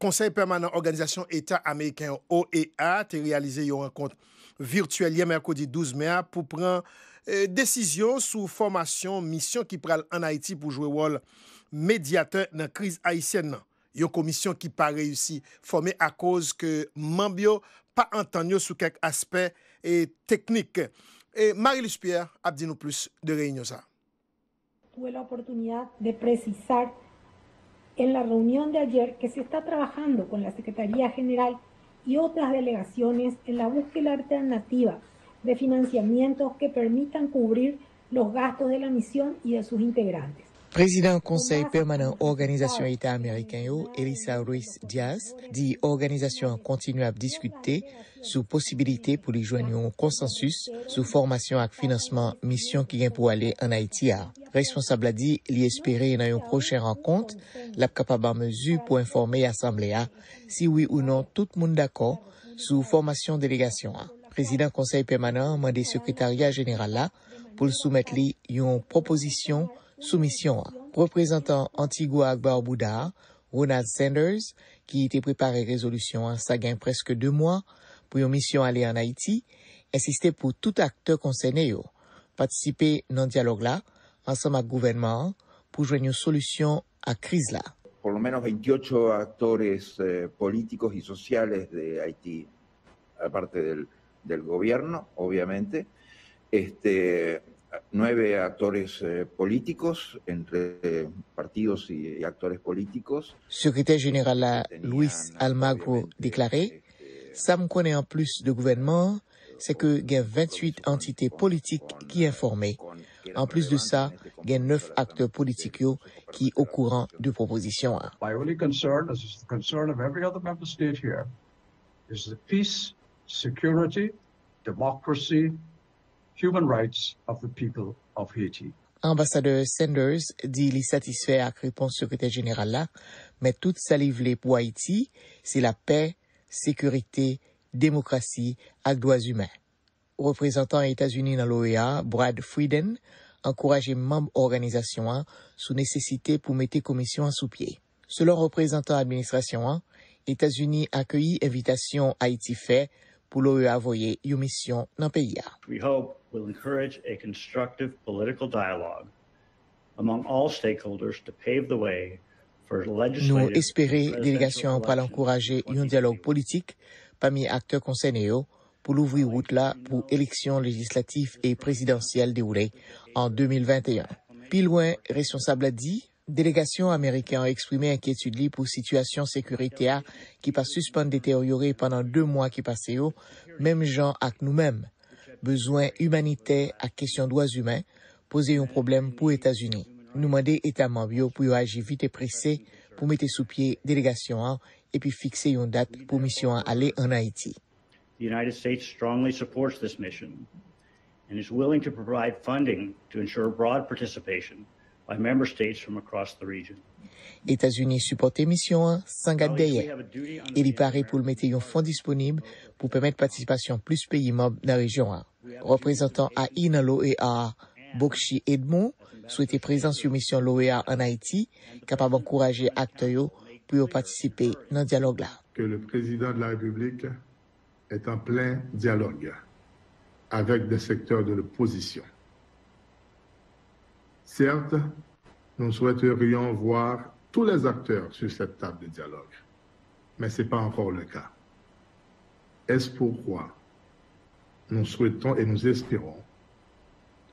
konsey permanent Organizasyon Eta Ameriken OEA te realize yo rekont virtuelye merkodi 12 mea pou pran Décision formation, Desisyon sou formasyon en Haïti pral jouer rôle médiateur dans la crise haïtienne. Une commission qui n'a pas réussi à à à à cause que membres pas pas entendu sur quelques aspects techniques. Marie-Lise Pierre a dit nous plus de réunion. ça. eu la de préciser en la réunion d'hier que se está trabajando con la Secretaría générale et otras délégations en la búsqueda alternativa de financiyamientos que permitan cubrir los gastos de la misyon y de sus integrantes. Prezident Conseil Permanent Organizasyon Eta Amerikanyo, Elisa Ruiz Diaz, di organizasyon kontinu ap diskute sou posibilite pou li jwen yon konsensus sou formasyon ak financeman misyon ki gen pou ale an Haiti a. Responsable a di li espere yon ayon proche renkont, lap kapab an mezu pou informe y asamble a, si oui ou non tout moun d'akon sou formasyon delegasyon a. président conseil permanent mandé secrétariat général là pour soumettre une proposition soumission représentant Antigua Barbuda Ronald Sanders qui était préparé résolution en hein, ça presque deux mois pour une mission aller en Haïti insister pour tout acteur concerné yo participer dans dialogue là ensemble avec gouvernement pour joindre une solution à crise là Pour le moins 28 acteurs eh, politiques et sociaux sociales de à part de del gobyerno, obyamente, este, nueve aktores eh, politikos entre eh, partidos y aktores politikos. Sekretèr jeneral la Louis Almagro deklare, sa m konè an plus de gobyernman, se ke gen 28 entite politik ki informè. An plus de sa, gen neuf akte politikyo ki okouran de proposisyon an. My only concern, as is the concern of every other member state here, is the peace Security, democracy, human rights of the people of Haiti. Ambassadeur Sanders di li satisfè ak repons sekretè genèral la, mè tout saliv lè pou Haiti, se la pè, sekurite, demokrasi ak doaz humè. Reprezentant Etats-Unis nan l'OEA, Brad Frieden, ankoraje mèmbe organizasyon an sou nèsesite pou mette komisyon an sou pye. Se lò reprezentant administrasyon an, Etats-Unis akyeyi evitasyon Haiti fè pour l'OEA envoyer une mission dans le pays. Nous espérons délégation pour encourager un dialogue politique parmi acteurs concernés pour l'ouvrir route là pour élections législatives et présidentielles déroulées en 2021. Pilouin, responsable a dit Delegasyon Amerike an eksprime an ki etud li pou sitwasyon sekurite a ki pa suspande deteor yore panan 2 mwa ki pase yo, menm jan ak nou menm. Bezwen humanite ak kesyon doaz humen, pose yon problem pou Etasuni. Nou mande etaman biyo pou yo aji vite presse pou mete sou pie delegasyon an e pi fikse yon dat pou misyon an ale an Haiti. The United States strongly supports this mission and is willing to provide funding to ensure broad participation. Etats-Unis supporte mission sangadeye. Il y pare pou l'mette yon fond disponible pou pwemète patisipasyon plus peyi mob nan rejon an. Reprezentant a inan l'OEA, Bokshi Edmou, sou ete prezant sou mission l'OEA an Haiti, kapab an kouraje ak toyo pou yon patisipe nan diyalogue la. Que le prezident de la republique est en plein diyalogue avec des secteurs de l'opposition. Certes, nous souhaiterions voir tous les acteurs sur cette table de dialogue, mais ce n'est pas encore le cas. Est-ce pourquoi nous souhaitons et nous espérons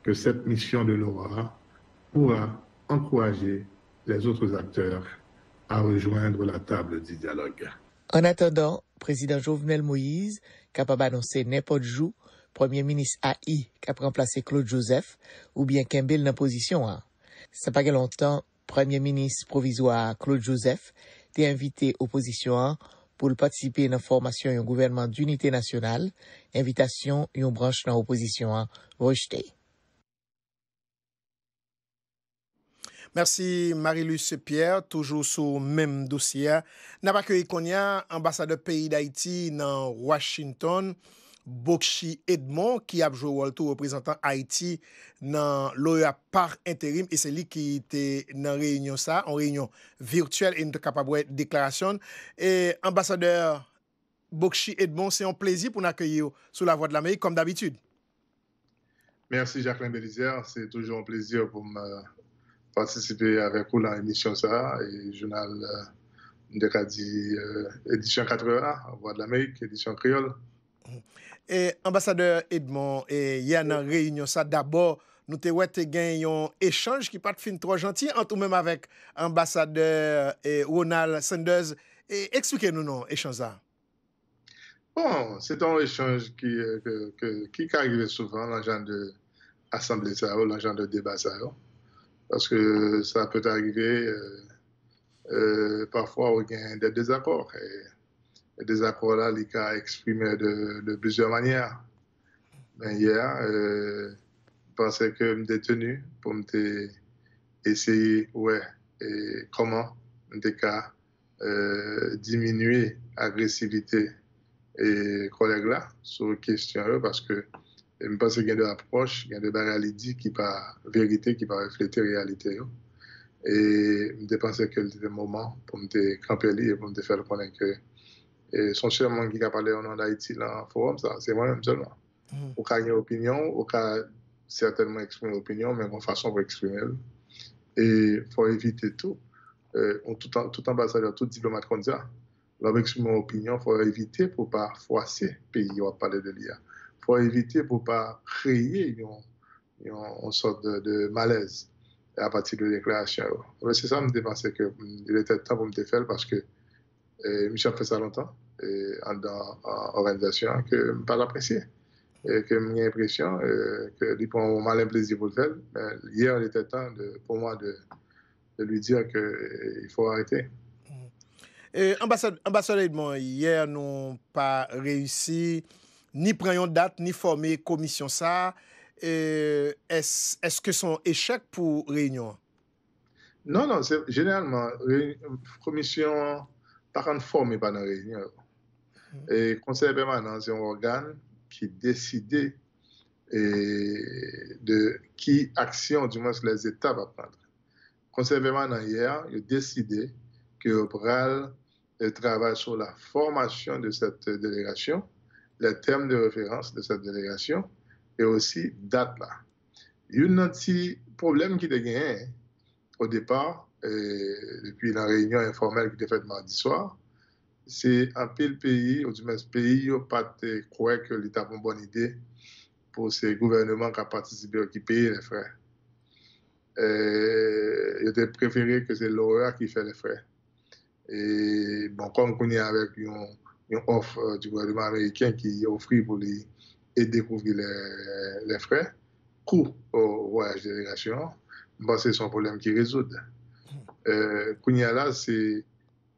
que cette mission de l'ORA pourra encourager les autres acteurs à rejoindre la table du dialogue. En attendant, président Jovenel Moïse, capable d'annoncer n'importe où, Premier-ministre A.I. ka prenplase Claude Joseph ou bien Kembel nan pozisyon an. Sa pa ge lontan, Premier-ministre provizwa Claude Joseph te invite opozisyon an pou l'partisipe nan formasyon yon gouvernement d'unite nasyonal, evitasyon yon branche nan opozisyon an rejte. Mersi, Marie-Louise Pierre, toujou sou mem dousiyan. Na pa ke ekonya, ambasade peyi d'Aiti nan Washington, Bokshi Edmon ki apjou waltou reprezentant Haiti nan loya par interim E seli ki te nan reynyon sa, an reynyon virtuel en te kapabwe deklarasyon E ambasadeur Bokshi Edmon, se yon plezi pou nan akyeyo sou la Voix de l'Amérique kom d'abitud Mersi Jacqueline Belizer, se toujou an plezi pou mwen patisipe avèkou nan emisyon sa E jounal mdekadi euh, Edisyon euh, 80, Voix de l'Amérique, Edisyon Kryol Et ambassadeur Edmond, et Yann en réunion, ça d'abord, nous te eu un échange qui pas fin trop gentil, en tout même avec ambassadeur Ronald Sanders. Et expliquez-nous non échange Bon, c'est un échange qui, euh, arrive souvent, l'agent de l'Assemblée ça, l'agent de débat hein. Parce que ça peut arriver, euh, euh, parfois, on gain des désaccords. Et, e de zakor euh, euh, la li ka eksprimer de blizèr manyèr. Ben yè, mwen panse ke mwen detenu pou mwen te esye ouè, e koman mwen te ka diminuye agresivite e koleg la sou kestyen yo, paske mwen panse gen de aproche, gen de barelidik ki pa verite, ki pa reflete realite yo. E mwen te panse ke mwen dete mouman pou mwen te krampeli, pou mwen te fèl konenke E son chè mwen ki ka pale yon an da iti lan forum, sa, se mwen yon mzèlman. Hmm. Ou ka yon opinyon, ou ka certainman eksprime opinyon, men kon fason pou eksprime el. E pou evite tout. E, tout ambasadeur, tout diplomat kondia, lò pou eksprime opinyon, pou evite pou pa fwase peyi wap pale de liya. Pou evite pou pa kreye yon sort de malez a pati de deklaasyon yo. Mwen se sa mwen te pase ke mwen te fel parce ke Et Michel fait ça longtemps et dans l'organisation que je ne pas apprécié. Et que j'ai l'impression euh, que lui prend malin plaisir pour le faire. hier, il était temps de, pour moi de, lui dire qu'il euh, faut arrêter. Mm. ambassadeur Edmond, hier, nous pas réussi ni prendre date, ni former commission ça. Est-ce est que un échec pour réunion? Non, non, généralement, commission par kan forme par nan réunion hmm. et E konsey permanent se yon organ de qui action, du moins, les États à prendre. Konsey permanent il a décidé que le pral travaille sur la formation de cette délégation, les termes de référence de cette délégation et aussi date la. Yon nan problème qui ki te genyen, au départ, E, Depi la reynyon informel ki te fet mardi swar Se apil peyi Ou di men se peyi Yo pat kouè ke li tapon bon ide Po se gouvernement Ka patisibe ou ki peyi le fre Yo te preferi Ke se lora ki fe le fre E bon kon koni avek Yon of euh, du gouvernement reyken Ki yon fri pou li E dekouvri le fre Kou ou voyaj de reyasyon Bon se son problem ki rezoud E Euh, Kouni ala, se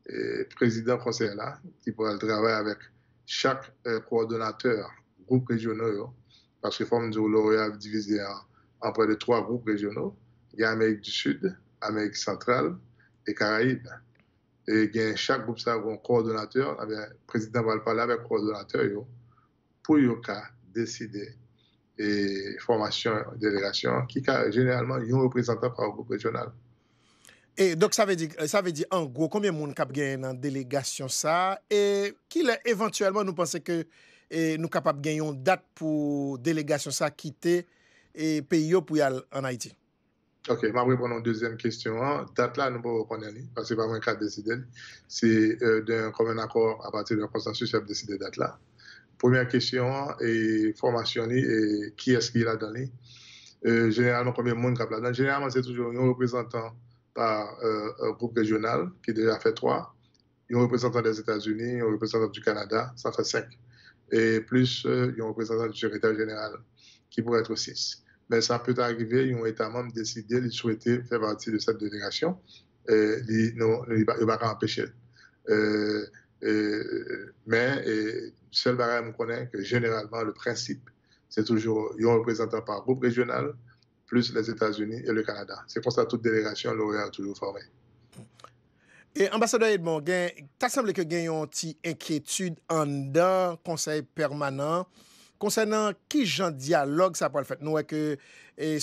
euh, prezident konsey ala, ki pou al dravay avèk chak koordonatèr, euh, group rejonò yo, paske fòm djou loryav divizè anpre de 3 group rejonò, yè Amerik du Sud, Amerik Sentral, e Karaib, e gen chak group sa kon koordonatèr, prezident pou al pala avèk koordonatèr yo, pou yo ka deside, e formasyon, delegasyon, ki genèlman yon reprezentan par group rejonò, Et donc, ça veut dire, en gros, combien de monde cap gagne en délégation ça et qu'il est éventuellement, nous pensez que nous cap ap gagne en date pour délégation ça quitter et payer pour y aller en Haïti? Ok, m'apprenons deuxième question. Date-là, nous ne pouvons pas reconnaître, parce que par mon cas, c'est euh, d'un commun accord à partir de la prestation, je vais décider date-là. Première question est formation-là et qui est-ce qui est là-dedans. Euh, généralement, combien de monde cap gagne? Généralement, c'est toujours nos représentants par euh, un groupe régional qui déjà fait trois. Il y a un représentant des États-Unis, un représentant du Canada, ça fait cinq. Et plus, il y a un représentant du secrétaire général qui pourrait être six. Mais ça peut arriver, il y a un État membre décidé, de souhaiter faire partie de cette délégation. Et, il ne va pas empêcher. Euh, mais et, seul barème connaît que généralement, le principe, c'est toujours un représentant par groupe régional plus les Etats-Unis et le Canada. C'est pour ça toute délégation l'OEA a toujours formé. Ambassadeur Edmond, ta semble que gen yon ti inquiétude an dan konseil permanent konsenant ki jen dialogue sa poil fête nou ek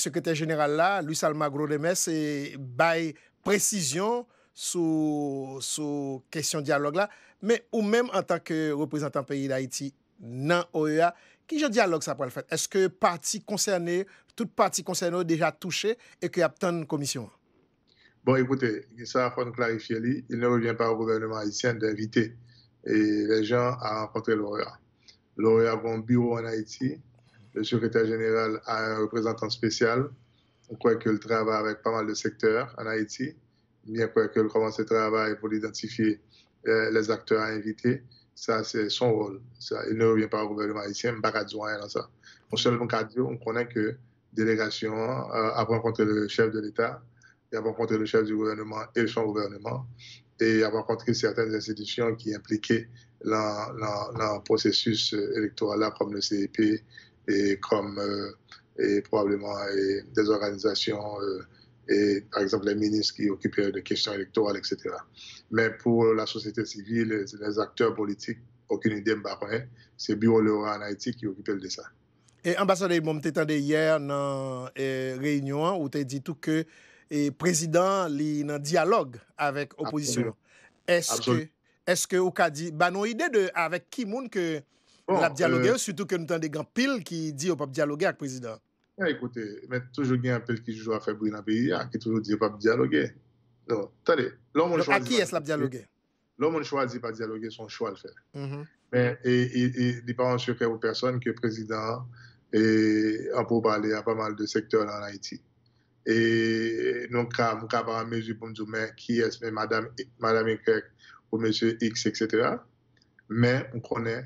sekretèr général la, Louis-Salma Gros de Metz, se baye presisyon sou kèsyon dialogue la, men ou menm an tanke reprezentant peyi d'Haïti, nan OEA, Qui je dialogue ça pour le faire Est-ce que parti les toute partie ont déjà touché et qu'il y a une commission Bon, écoutez, ça, il faut clarifier. Il ne revient pas au gouvernement haïtien d'inviter les gens à rencontrer l'Oréa. L'Oréa a un bureau en Haïti. Le secrétaire général a un représentant spécial. On croit qu'il travaille avec pas mal de secteurs en Haïti. Bien qu'il commence le travail pour identifier euh, les acteurs à inviter. Ça, c'est son rôle. Ça, il ne revient pas au gouvernement haïtien, pas adjoint dans ça. On seulement on connaît que délégation euh, a rencontré le chef de l'État, et a rencontré le chef du gouvernement et son gouvernement, et a rencontré certaines institutions qui impliquaient dans, le processus électoral, comme le CEP et comme euh, et probablement des organisations. Euh, Et par exemple, les ministres qui occupèrent les questions électorales, etc. Mais pour euh, la société civile, les acteurs politiques, aucune idée me baronne, c'est Bureau l'Etat en Haïti qui occupèrent le dessin. Et ambassade, bon, te tendez hier nan euh, réunion, ou te dit tout que le président li nan dialogue avec l'opposition. Absolument. Est-ce que ou ka dit, ba nou ide de, avec qui moun que bon, la dialogue, euh, surtout que nou tendez grand pile qui dit au propre dialogue ak président? Ya, eh, ekote, mè toujou gen apel ki joujou a febri na peyi, a ki toujou diye pa bdialogue. Non, talè, lò moun chwazi... A ki es la bdialogue? Eh, lò moun chwazi pa dialogue son chwal fè. Mè, e, e, e, di pa moun chwaze ou person ke prezident, e, an pou bale a pa mal de sektor nan Haiti. E, nou ka, mou ka ba mèjou bonjou mè, ki es mè madame, madame Yenkek ou mèjou X, etc. Mè, moun konè,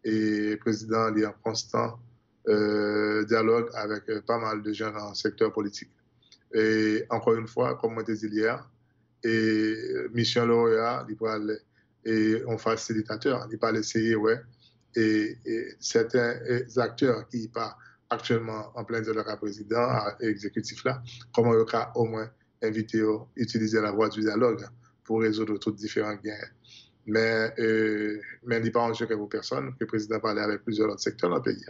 e, prezident li an konstant Euh, dialogue avec euh, pas mal de gens dans le secteur politique. Et encore une fois, comme on disait hier, et euh, mission Lauréat, il et on facilitateur, il parle essayer, ouais. Et, certains acteurs qui pas actuellement en plein de leur président, exécutif là, comment on cas au moins inviter à utiliser la voie du dialogue pour résoudre toutes différentes guerres. Mais, mais il n'y pas en jeu que vous personne, que le président parle avec plusieurs autres secteurs dans le pays.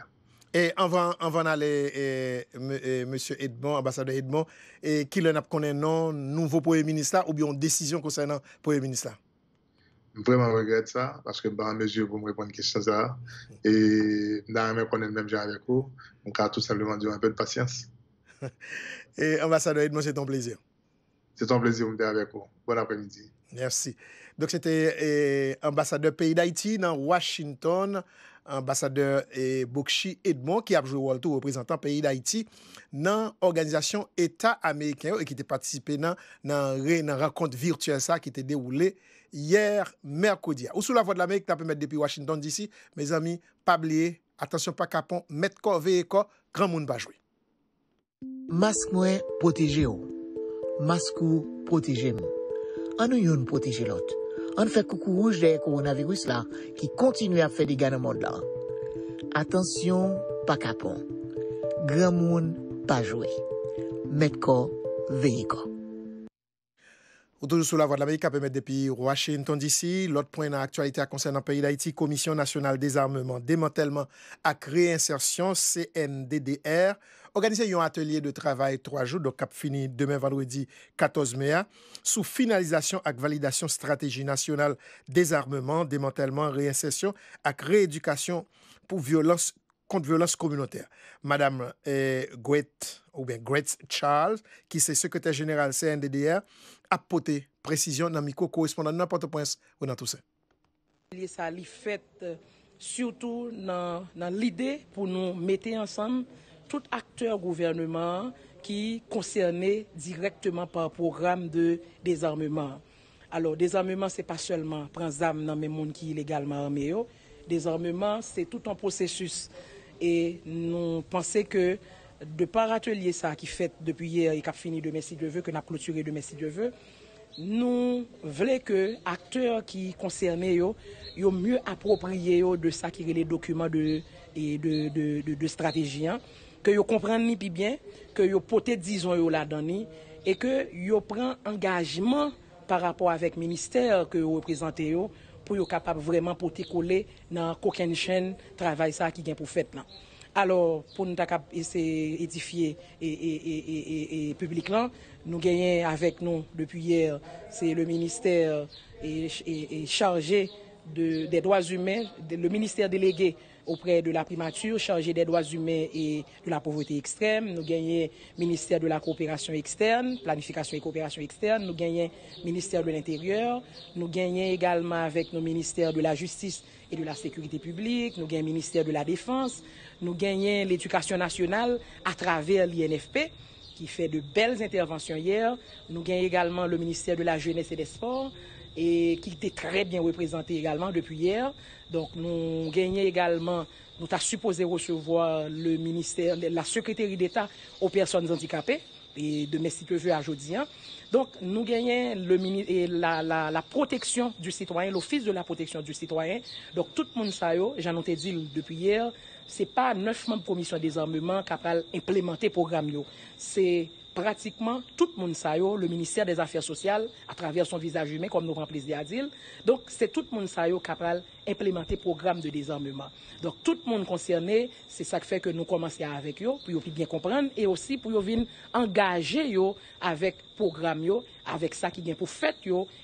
En van ale, e, M. E, Edmond, ambassadeur Edmond, e, ki le nap konen nan nouvo pou e-ministra ou biyon desisyon konsen nan pou e-ministra? Mwen preman regred sa, paske ban meje pou mwen repon kèchans a. E nan remen konen menm jè avèkou, mwen ka tout sa levand yo an pe de patyans. [LAUGHS] Ambassadeur Edmond, se ton plezi. Se ton plezi, mwen de avèkou. Bon apremidi. Nersi. Dok se te ambassadeur peyi d'Aiti nan Washington. ambasadeur e, Bokshi Edmon ki apjou waltou reprezentant peyi d'Haïti nan organizasyon Eta Amerikan yo e ki te patisipe nan nan re nan rakonte virtuensa ki te de oule yer merkodi ou sou la vo de l'Amerik tanpe met depi Washington DC me zami, pabliye, atensyon pa kapon, metko veyeko kran moun bajwe Mask mwen poteje yo Mask ou poteje moun Anou yon poteje lote an fè koukou rounj deyè kouonavirus la ki kontinuè a fè di ganamon la. Atensyon, pakapon, gran moun pa jwè, metko veyiko. Otejou sou la vòd la mèdika pèmèd depi Washington DC. Lòt pwè nan aktualite a konsèn nan peyi la iti, Komisyon Nasyonal Desarmèman Demantèlman ak Reinsersyon, CNDDR, Organise yon atelier de travay 3 jou, do kap fini demen vanwedi 14 mea, sou finalizasyon ak validasyon strategi nasyonal dezarmeman, demantelman, reinsesyon ak reedukasyon pou kontviolans komunotèr. Madame eh, Gretz Charles, ki se sekretèr genèral CNDDR, apote prezisyon nan miko korespondan nan pante pwens ou nan tousè. Il yè euh, sa li fèt sou tou nan lide pou nou mette ansanm tout akteur gouvernement ki konserne direktman par program de dezarmement. Alors, dezarmement, se pa chelman pren zam nan men moun ki ilegalman arme yo. Dezarmement, se tout an prosesus. E nou panse ke, de par atelier sa ki fet depi yer, i kap fini de mesi de ve, ke nap klouture de mesi de ve, nou vle ke akteur ki konserne yo, yo myo aproprye yo de sa ki re le dokumen de strategien. ke yo komprend ni pi byen, ke yo pote dizon yo la dani, e ke yo pran engajman par rapor avek minister ke yo reprezente yo, pou yo kapap vreman pote kole nan koken chen travay sa ki gen pou fet nan. Alors, pou nou takap ese edifiye e publik lan, nou genyen avek nou depi yer, se le minister e chanje de doaz umen, le minister delegey. auprès de la primature chargée des droits humains et de la pauvreté extrême. Nous gagnons ministère de la coopération externe, planification et coopération externe. Nous gagnons ministère de l'Intérieur. Nous gagnons également avec nos ministères de la Justice et de la Sécurité publique. Nous gagnons ministère de la Défense. Nous gagnons l'éducation nationale à travers l'INFP qui fait de belles interventions hier. Nous gagnons également le ministère de la Jeunesse et des Sports E kil te tre bien reprezenti egalman depu yer. Donk nou genye egalman nou ta suppose rochevwa la sekreteri deta o person zantikapè. E de mes sipeve a jodi an. Donk nou genye la proteksyon du sitwayen, l'ofis de la proteksyon du sitwayen. Donk tout moun sa yo, jan an te dil depu yer, se pa 9 moun promisyon de zarmement kapal implemente program yo. pratiquement tout le monde le ministère des Affaires sociales, à travers son visage humain, comme nous remplissons des adils. Donc, c'est tout le monde est capable le programme de désarmement. Donc, tout le monde concerné, c'est ça qui fait que nous commençons avec eux, pour qu'ils bien comprendre, et aussi pour qu'ils engager yo avec programme yo, avec ça qui vient pour faire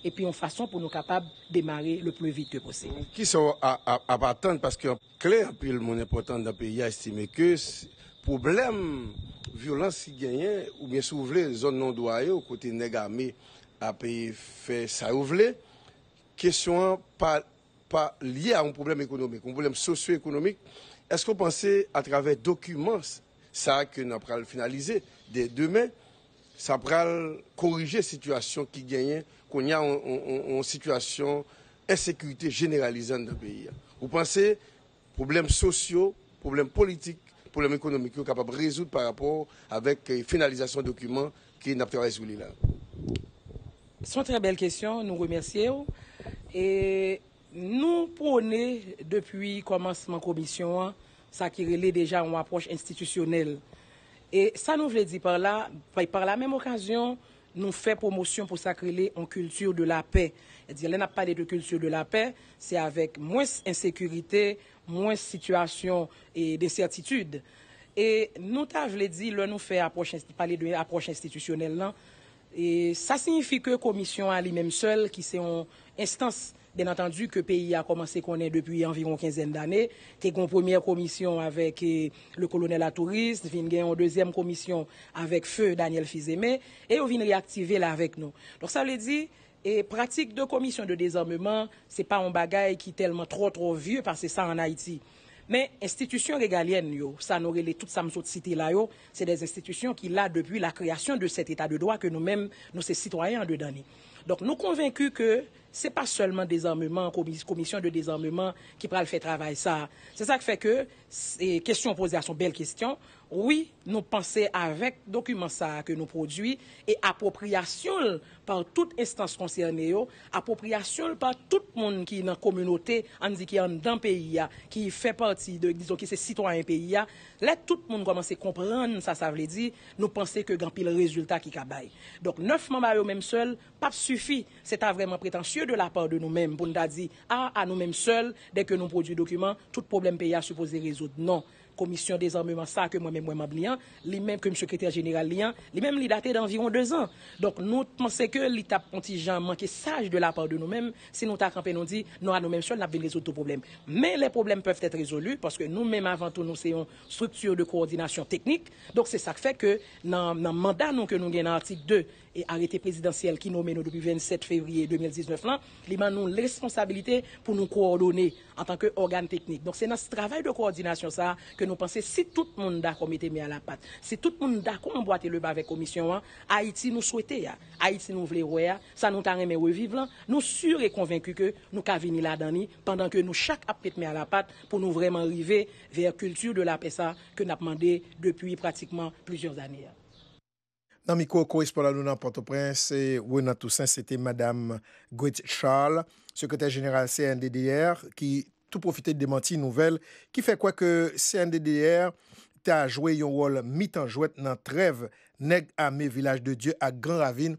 et puis en façon pour nous capables de démarrer le plus vite possible. Qui sont à, attendre, parce que clair, puis le monde important dans le pays a que problème violence qui gagne, ou bien si vous voulez, zone non douaye, au côté négamé, à payer fait ça, vous voulez, question pas pas à un problème économique, un problème socio-économique. Est-ce qu'on pensez à travers documents, ça que nous finaliser dès demain, ça peut corriger la situation qui gagne, qu'on y a une situation d'insécurité généralisante dans le pays Vous pensez, problèmes sociaux, problèmes politiques, problème économique qu'on est capable de résoudre par rapport avec la euh, finalisation de documents qui n'a pas résolu là. C'est une très belle question, nous remercions. Et nous prenons depuis le commencement de la commission, hein, ça qui relève déjà une approche institutionnelle. Et ça nous veut dire par là, par la même occasion, nous fait promotion pour sacrer en culture de la paix. C'est-à-dire, n'a pas de culture de la paix, c'est avec moins insécurité, moins situation et d'incertitude. Et nous t'avons dit, nous fait approche, parler de approche institutionnelle, là, hein. et ça signifie que commission a lui-même seule, qui c'est une instance Bien entendu que le pays a commencé qu'on est depuis environ quinzaine d'années. T'es une première commission avec eh, le colonel à touriste, a une deuxième commission avec feu Daniel Fizemé, et on vient réactiver là avec nous. Donc ça veut dire et pratique de commission de désarmement, c'est pas un bagage qui est tellement trop trop vieux parce que ça en Haïti. Mais institutions régaliennes, yo, ça n'aurait les toutes ces cité là, c'est des institutions qui là depuis la création de cet état de droit que nous-mêmes, nous, sommes citoyens de donner. Donc nous convaincus que c'est pas seulement désarmement, commission de désarmement qui le fait travail ça. C'est ça qui fait que kestyon pose a son bel kestyon, oui, nou panse avek dokumen sa ke nou produi, e apopriasyon par tout estans konserneyo, apopriasyon par tout moun ki nan komunote anzi ki an dan peyi ya, ki se siton an peyi ya, la tout moun komanse kompran sa sa vle di, nou panse ke gampil rezultat ki kabay. Donk 9 mambay ou menm sol, pap sufi, se ta vreman pretensye de la par de nou menm, pou nou ta di, a, a nou menm sol, dek ke nou produi dokumen, tout problem peyi ya se pose rezou. Non, komisyon dezarmement sa ke mwen mwen mwen mwen blyan, li men kwen mwen sekreter general li an, li men li date d'environ 2 an. Donk nou tmonse ke li tap konti jan manke saj de la pa ou de nou men, se nou ta kampen nou di, nou an nou men sol nap ven reso tou problem. Men le problem pevte etre rezolu, paske nou men avantou nou seyon struktur de koordinasyon teknik, donk se sak fek ke nan manda nou ke nou gen nan artik 2, et arrêté présidentiel qui nous mène depuis 27 février 2019-là, les mains n'ont l'responsabilité pour nous coordonner en tant qu'organe technique. Donc c'est dans ce travail de coordination-là que nous pensons, si tout le monde a commité à la patte, si tout le monde a convoité le bavet commission-là, Haïti nous souhaitait, Haïti nous voulait, ça nous t'a remis au vivant, nous sûrs et convaincus que nous caviner là-dedans, pendant que nous chaque apprêtent à la patte pour nous vraiment arriver vers culture de la paix-là que nous avons demandé depuis pratiquement plusieurs années-là. Nanmiko korispora nou nan Port-au-Prince e wè nan tousan, se te Madame Gwit Charles, sekretèr genèral CNDDR, ki tou profite de démenti nouvel, ki fè kwa ke CNDDR te a jwè yon wol mitan jwèt nan trev neg a me vilaj de Diyo ak Gran Ravine,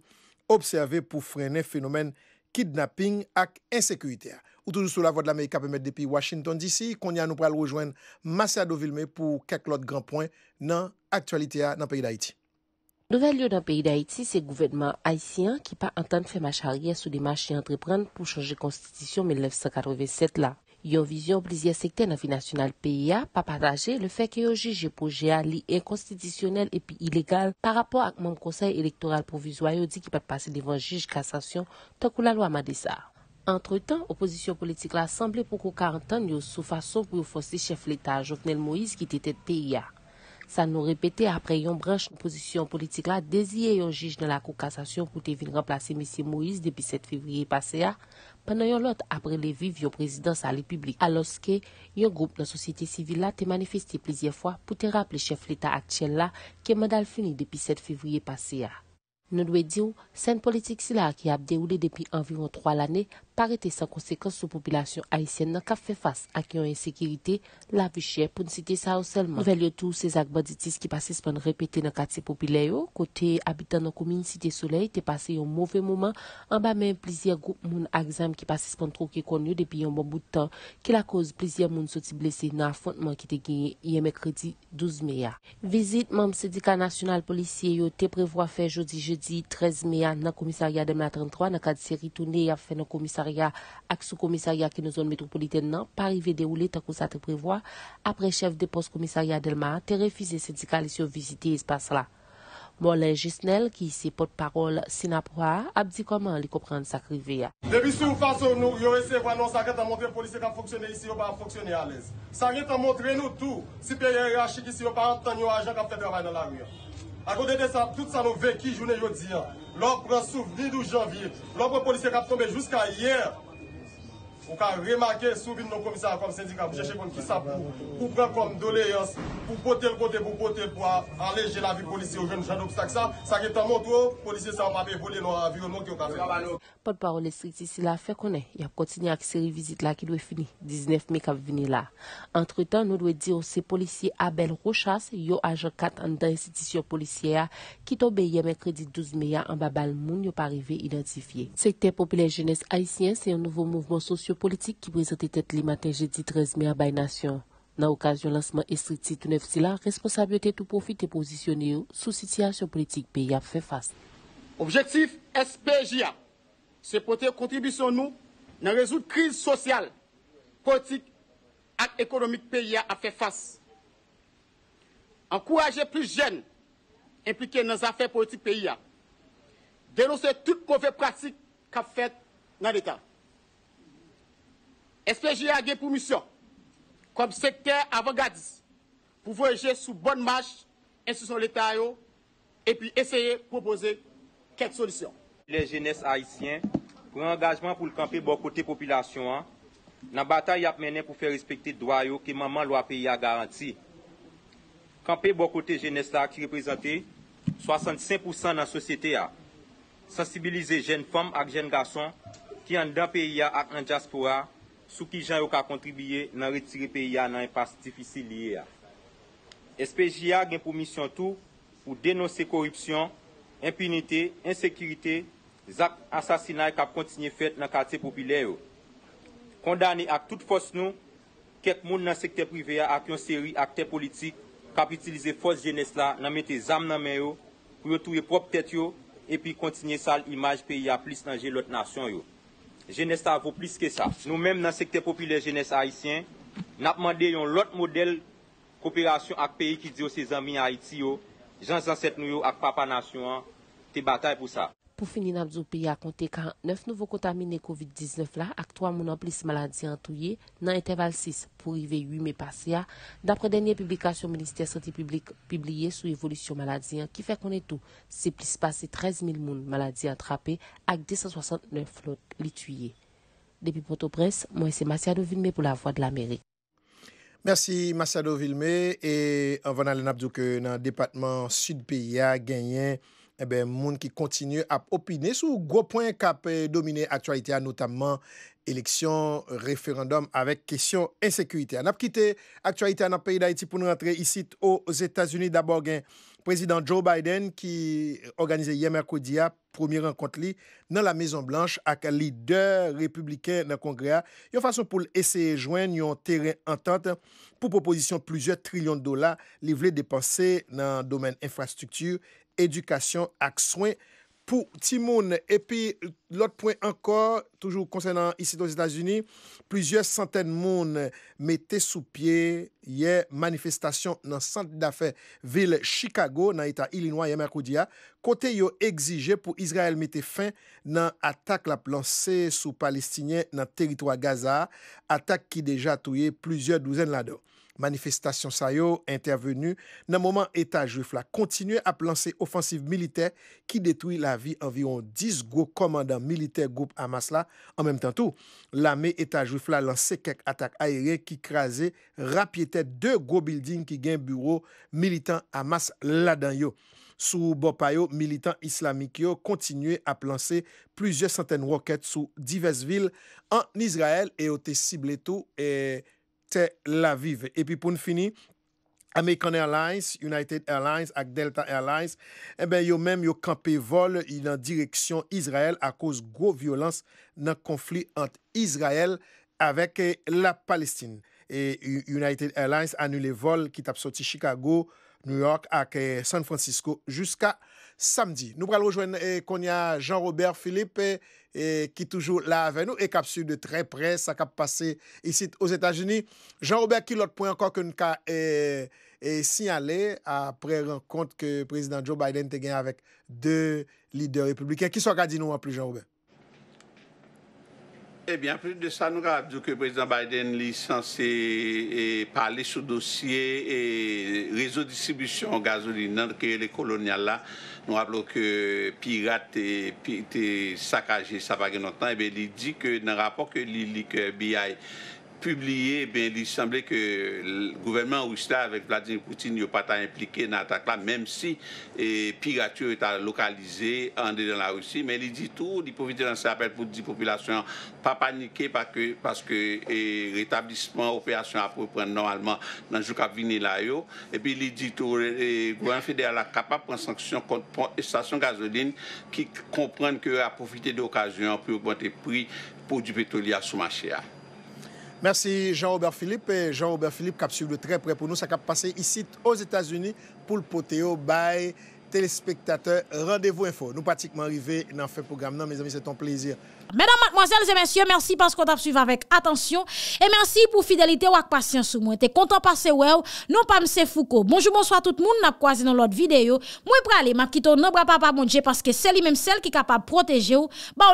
observè pou frene fenomen kidnapping ak ensekuitèr. O toutou sou la vòd la mèy kapemèd de pi Washington DC, kon ya nou pral roujwen Masado Vilmè pou kèk lòt gran poin nan aktualité ak nan peyi d'Haïti. Nouvel lyo dan peyi d'Haïti, se gouvedman Haitien ki pa an tan fèm acharyen sou demache y entrepren pou chanje konstitisyon 1987 la. Yo vizyon blizye sekte nan vi nasyonal peyi ya, pa pataje le fèk yo jije pou jea li en konstitisyonel epi ilegal pa rapor ak moun konsey elektoral pou vizwayo di ki pat pase devan jije kastasyon tok ou la lwa ma desa. Entre tan, opozisyon politik la sanble pou kou karentan yo sou fason pou yo fosli chef leta Jovnel Moïse ki tete peyi ya. San nou repete apre yon brech nou posisyon politik la, deziye yon jij nan la kouk kassasyon pou te vin remplase Mr. Moïse depi 7 fevriye pase ya, panayon lot apre le viv yon prezidans a le publik. Aloske, yon groupe nan sosyete sivil la te manifesti plezie fwa pou te raple chef l'Etat ak chen la ke medal fini depi 7 fevriye pase ya. Nou dwe di ou, sen politik si la ki ap de oude depi anviron 3 l'anè, karete san konsekans sou popilasyon aisyen nan ka fe fas ak yon ensekiriti la vichye pou nsiti sa ou selman. Nouvel yotou, sezak baditis ki pasis pon repete nan katse popilay yo, kote abitan nan komini Siti Soleil te pase yon mouve mouman, anba men plizye goup moun akzam ki pasis pon troke konyo depi yon mou boutan, ki la koz plizye moun soti blese nan afontman ki te genye yon mekredi 12 mea. Vizit mam sedika nasyonal polisye yo te prevwa fe jodi-jeudi 13 mea nan komisariya 233 nan katse ritouni afe nan komisari ak sou komisarya ki nou zon metropoliten nan parive de oule takou sa te prevoa apre chef de pos komisarya delman terifize sedikalisyon vizite espas la. Mou alen jisnel ki isi pot parol sinapwa ap di koman li koprande sa krive ya. Debi sou fason nou yore se vwanon sa gen tan montre polise kan foksyone isi yo pa foksyone alez. Sa gen tan montre nou tou si peye yore yache ki isi yo pa antanyo ajen ka federa yon la rmya. À côté de ça, tout ça nous vécu, je vous le L'homme prend souvenir de janvier. L'homme policier qui a tombé jusqu'à hier. Ou ka remake soubine nou komisar akom sindikap, jèche kon ki sa pou pou prek kom dole yos, pou pote l pote pou pote l pou a aleje la vi polisye ou jen nou chanou psa ksa. Sakye tanmout ou, polisye sa ou pa be volen nou avyon moun ki ou ka fè. Pon parole strik disi la, fè konen, yap kontinye akse revizit la ki l wè fini, 19 mi kap vini la. Antre tan nou l wè di ou se polisye Abel Rochas, yo aje kat an dan yon sitisyon polisye a, ki to be yeme kredi 12 miya an babal moun yo pa rive identifiye. Se te popile jenese haisyen, se yon nouvo mouvmon sosyo polisye, politik ki prezente tet li maten jedi 13 mi a baynasyon. Nan okajyon lansman estrikti tou nef si la, responsabyotet ou profite pozisyoniyou sou sitiyache politik peyi a fe fas. Objektif SPJA se pote kontibisyon nou nan rezout kriz sosyal, politik ak ekonomik peyi a fe fas. Ankouraje plus jen implike nan zafè politik peyi a. Denou se tout kove pratik kap fet nan etat. Espeje a gen pou misyon, kom sekte avangadis, pou voje sou bonn mach, en sou son leta yo, e pi eseye pou pose ket solisyon. Le genes haisyen, pou re-engajman pou l'kampi bo kote popilasyon, nan batay ap menen pou fe respekti doa yo, ki maman lo api ya garanti. Kampi bo kote genes la, ki represente 65% nan sosyete ya, sensibilize jen fom ak jen gason, ki an dan peyi ya ak anjaspo ya, sou ki jan yo ka kontribiye nan retire peya nan yon pas difisil liye ya. SPJ ya gen promisyon tou pou denose korupsyon, impunite, insekirite, zak asasinay e kap kontine fet nan karte popile yo. Kondane ak tout fos nou, kek moun nan sekte prive ya ak yon seri akte politik kap utilize fos jenest la nan mette zam nan men yo pou yo touye prop tet yo epi kontine sal imaj peya plis nan jen lot nasyon yo. Geneste avou plis ke sa. Nou menm nan sekte populer geneste haitien, nap mande yon lot model koopirasyon ak peyi ki diyo se zanmi haitiyo, jan zan set nou yo ak papa nasyon, te batay pou sa. Pou fini nabdou piya konte kan 9 nouvo kontamine COVID-19 la ak 3 mounan plis maladi an touye nan interval 6 pou rive 8 me pase ya. Dapre denye publikasyon Ministere Santé Publique publiye sou evolisyon maladi an ki fe konen tou se plis pase 13 000 moun maladi atrapé ak 269 lot li touye. Depi Poto Presse, Mwese Masiado Vilme pou la Voix de l'Amérique. Merci Masiado Vilme. On va nan lè nabdou ke nan Depatement Sud-Piya, Ganyen. Eh moun ki kontinu ap opine sou gwo pwen kap eh, domine aktualite a notamman eleksyon, referandom, avek kesyon ensekwite. An ap kite, aktualite an ap peyi da iti pou nou rentre isit o Zetasuni. Dabor gen, prezident Joe Biden ki organize Yemer Kodia, promi renkont li nan la Mezon Blanche ak li de republiken nan kongrea. Yon fason pou l'esey jwen, yon teren entente pou proposisyon plusieurs trilyon dola li vle depanse nan domen infrastruktur Edukasyon ak swen pou ti moun. E pi lot pwen ankor, toujou konsenant isi dos Etats-Unis, plizye santen moun mette sou pie ye manifestasyon nan sant dafe vil Chicago nan Eta Ilinois Yamakudia kote yo egzije pou Israel mette fin nan atak la planse sou Palestiniye nan teritwa Gaza atak ki deja touye plizye douzen lado. Manifestasyon sa yo, intervenu, nan mouman Eta Joufla kontinuye ap lanse ofansiv militer ki detoui la vi anviron 10 gro komandan militer group Amas la. An mèm tan tou, lame Eta Joufla lanse kek atak ayerye ki krasè rapyete 2 gro bildin ki gen bureau militant Amas la dan yo. Sou Bopayo, militant islamik yo kontinuye ap lanse plizye santen roket sou divers vil an Israel e ote sible tou e... la vive. Epi pou n fini, American Airlines, United Airlines ak Delta Airlines, eh yo men yo kampe vol nan direksyon Israel akouz gwo violans nan konflik ant Israel avek la Palestine. E United Airlines anou le vol ki tap soti Chicago, New York ak eh, San Francisco jiska samedi. Nous allons rejoindre Konya eh, Jean-Robert Philippe eh, eh, qui est toujours là avec nous et capsule de très près ça qui a passé ici aux États-Unis. Jean-Robert, qui l'autre point encore que nous avons signalé après rencontre que le président Joe Biden a avec deux leaders républicains. Qui sont dit nous en plus, Jean-Robert? Eh bien, plus de ça, nous avons dit que le président Biden est censé parler sur le dossier réseau de distribution gazoline. que les coloniales là. Nous rappelons que pirate et, saccagé, ça va longtemps. Eh bien, il dit que dans le rapport que que BI publié, ben, il semblait que le gouvernement russe avec Vladimir Poutine, n'a pas été impliqué dans l'attaque là, même si la pirature est localisée en dans la Russie. Mais il dit tout, il profite de cet appel pour dire population pas paniquer parce que, parce que et, rétablissement, opération à reprendre normalement dans le jour qui vient là. Yo. Et puis il dit tout, le gouvernement fédéral est capable de prendre sanction contre les stations gasoline qui comprennent qu'il a profité d'occasion pour augmenter le prix pour du pétrolier à sous marché. Mersi Jean-Aubert Philippe. Jean-Aubert Philippe kap suv de tre pre pou nou. Sa kap pase isi os Etats-Unis pou l'Poteo. Baye, telespektateur, randevou info. Nou patikman rive nan fe program nan. Mes amis, se ton plezir. Mèdame, mademoiselles et messieurs, mersi paskou tap suv avèk. Atensyon. E mersi pou fidelite wak pasyansou mwen. Te kontan pase wèw. Non pa mse foukou. Bonjou monswa tout moun nap kwaze nan lot videyo. Mwen pralè, ma kito nan bra pa pa mounje paske seli mèm sel ki kapap proteje ou. Ba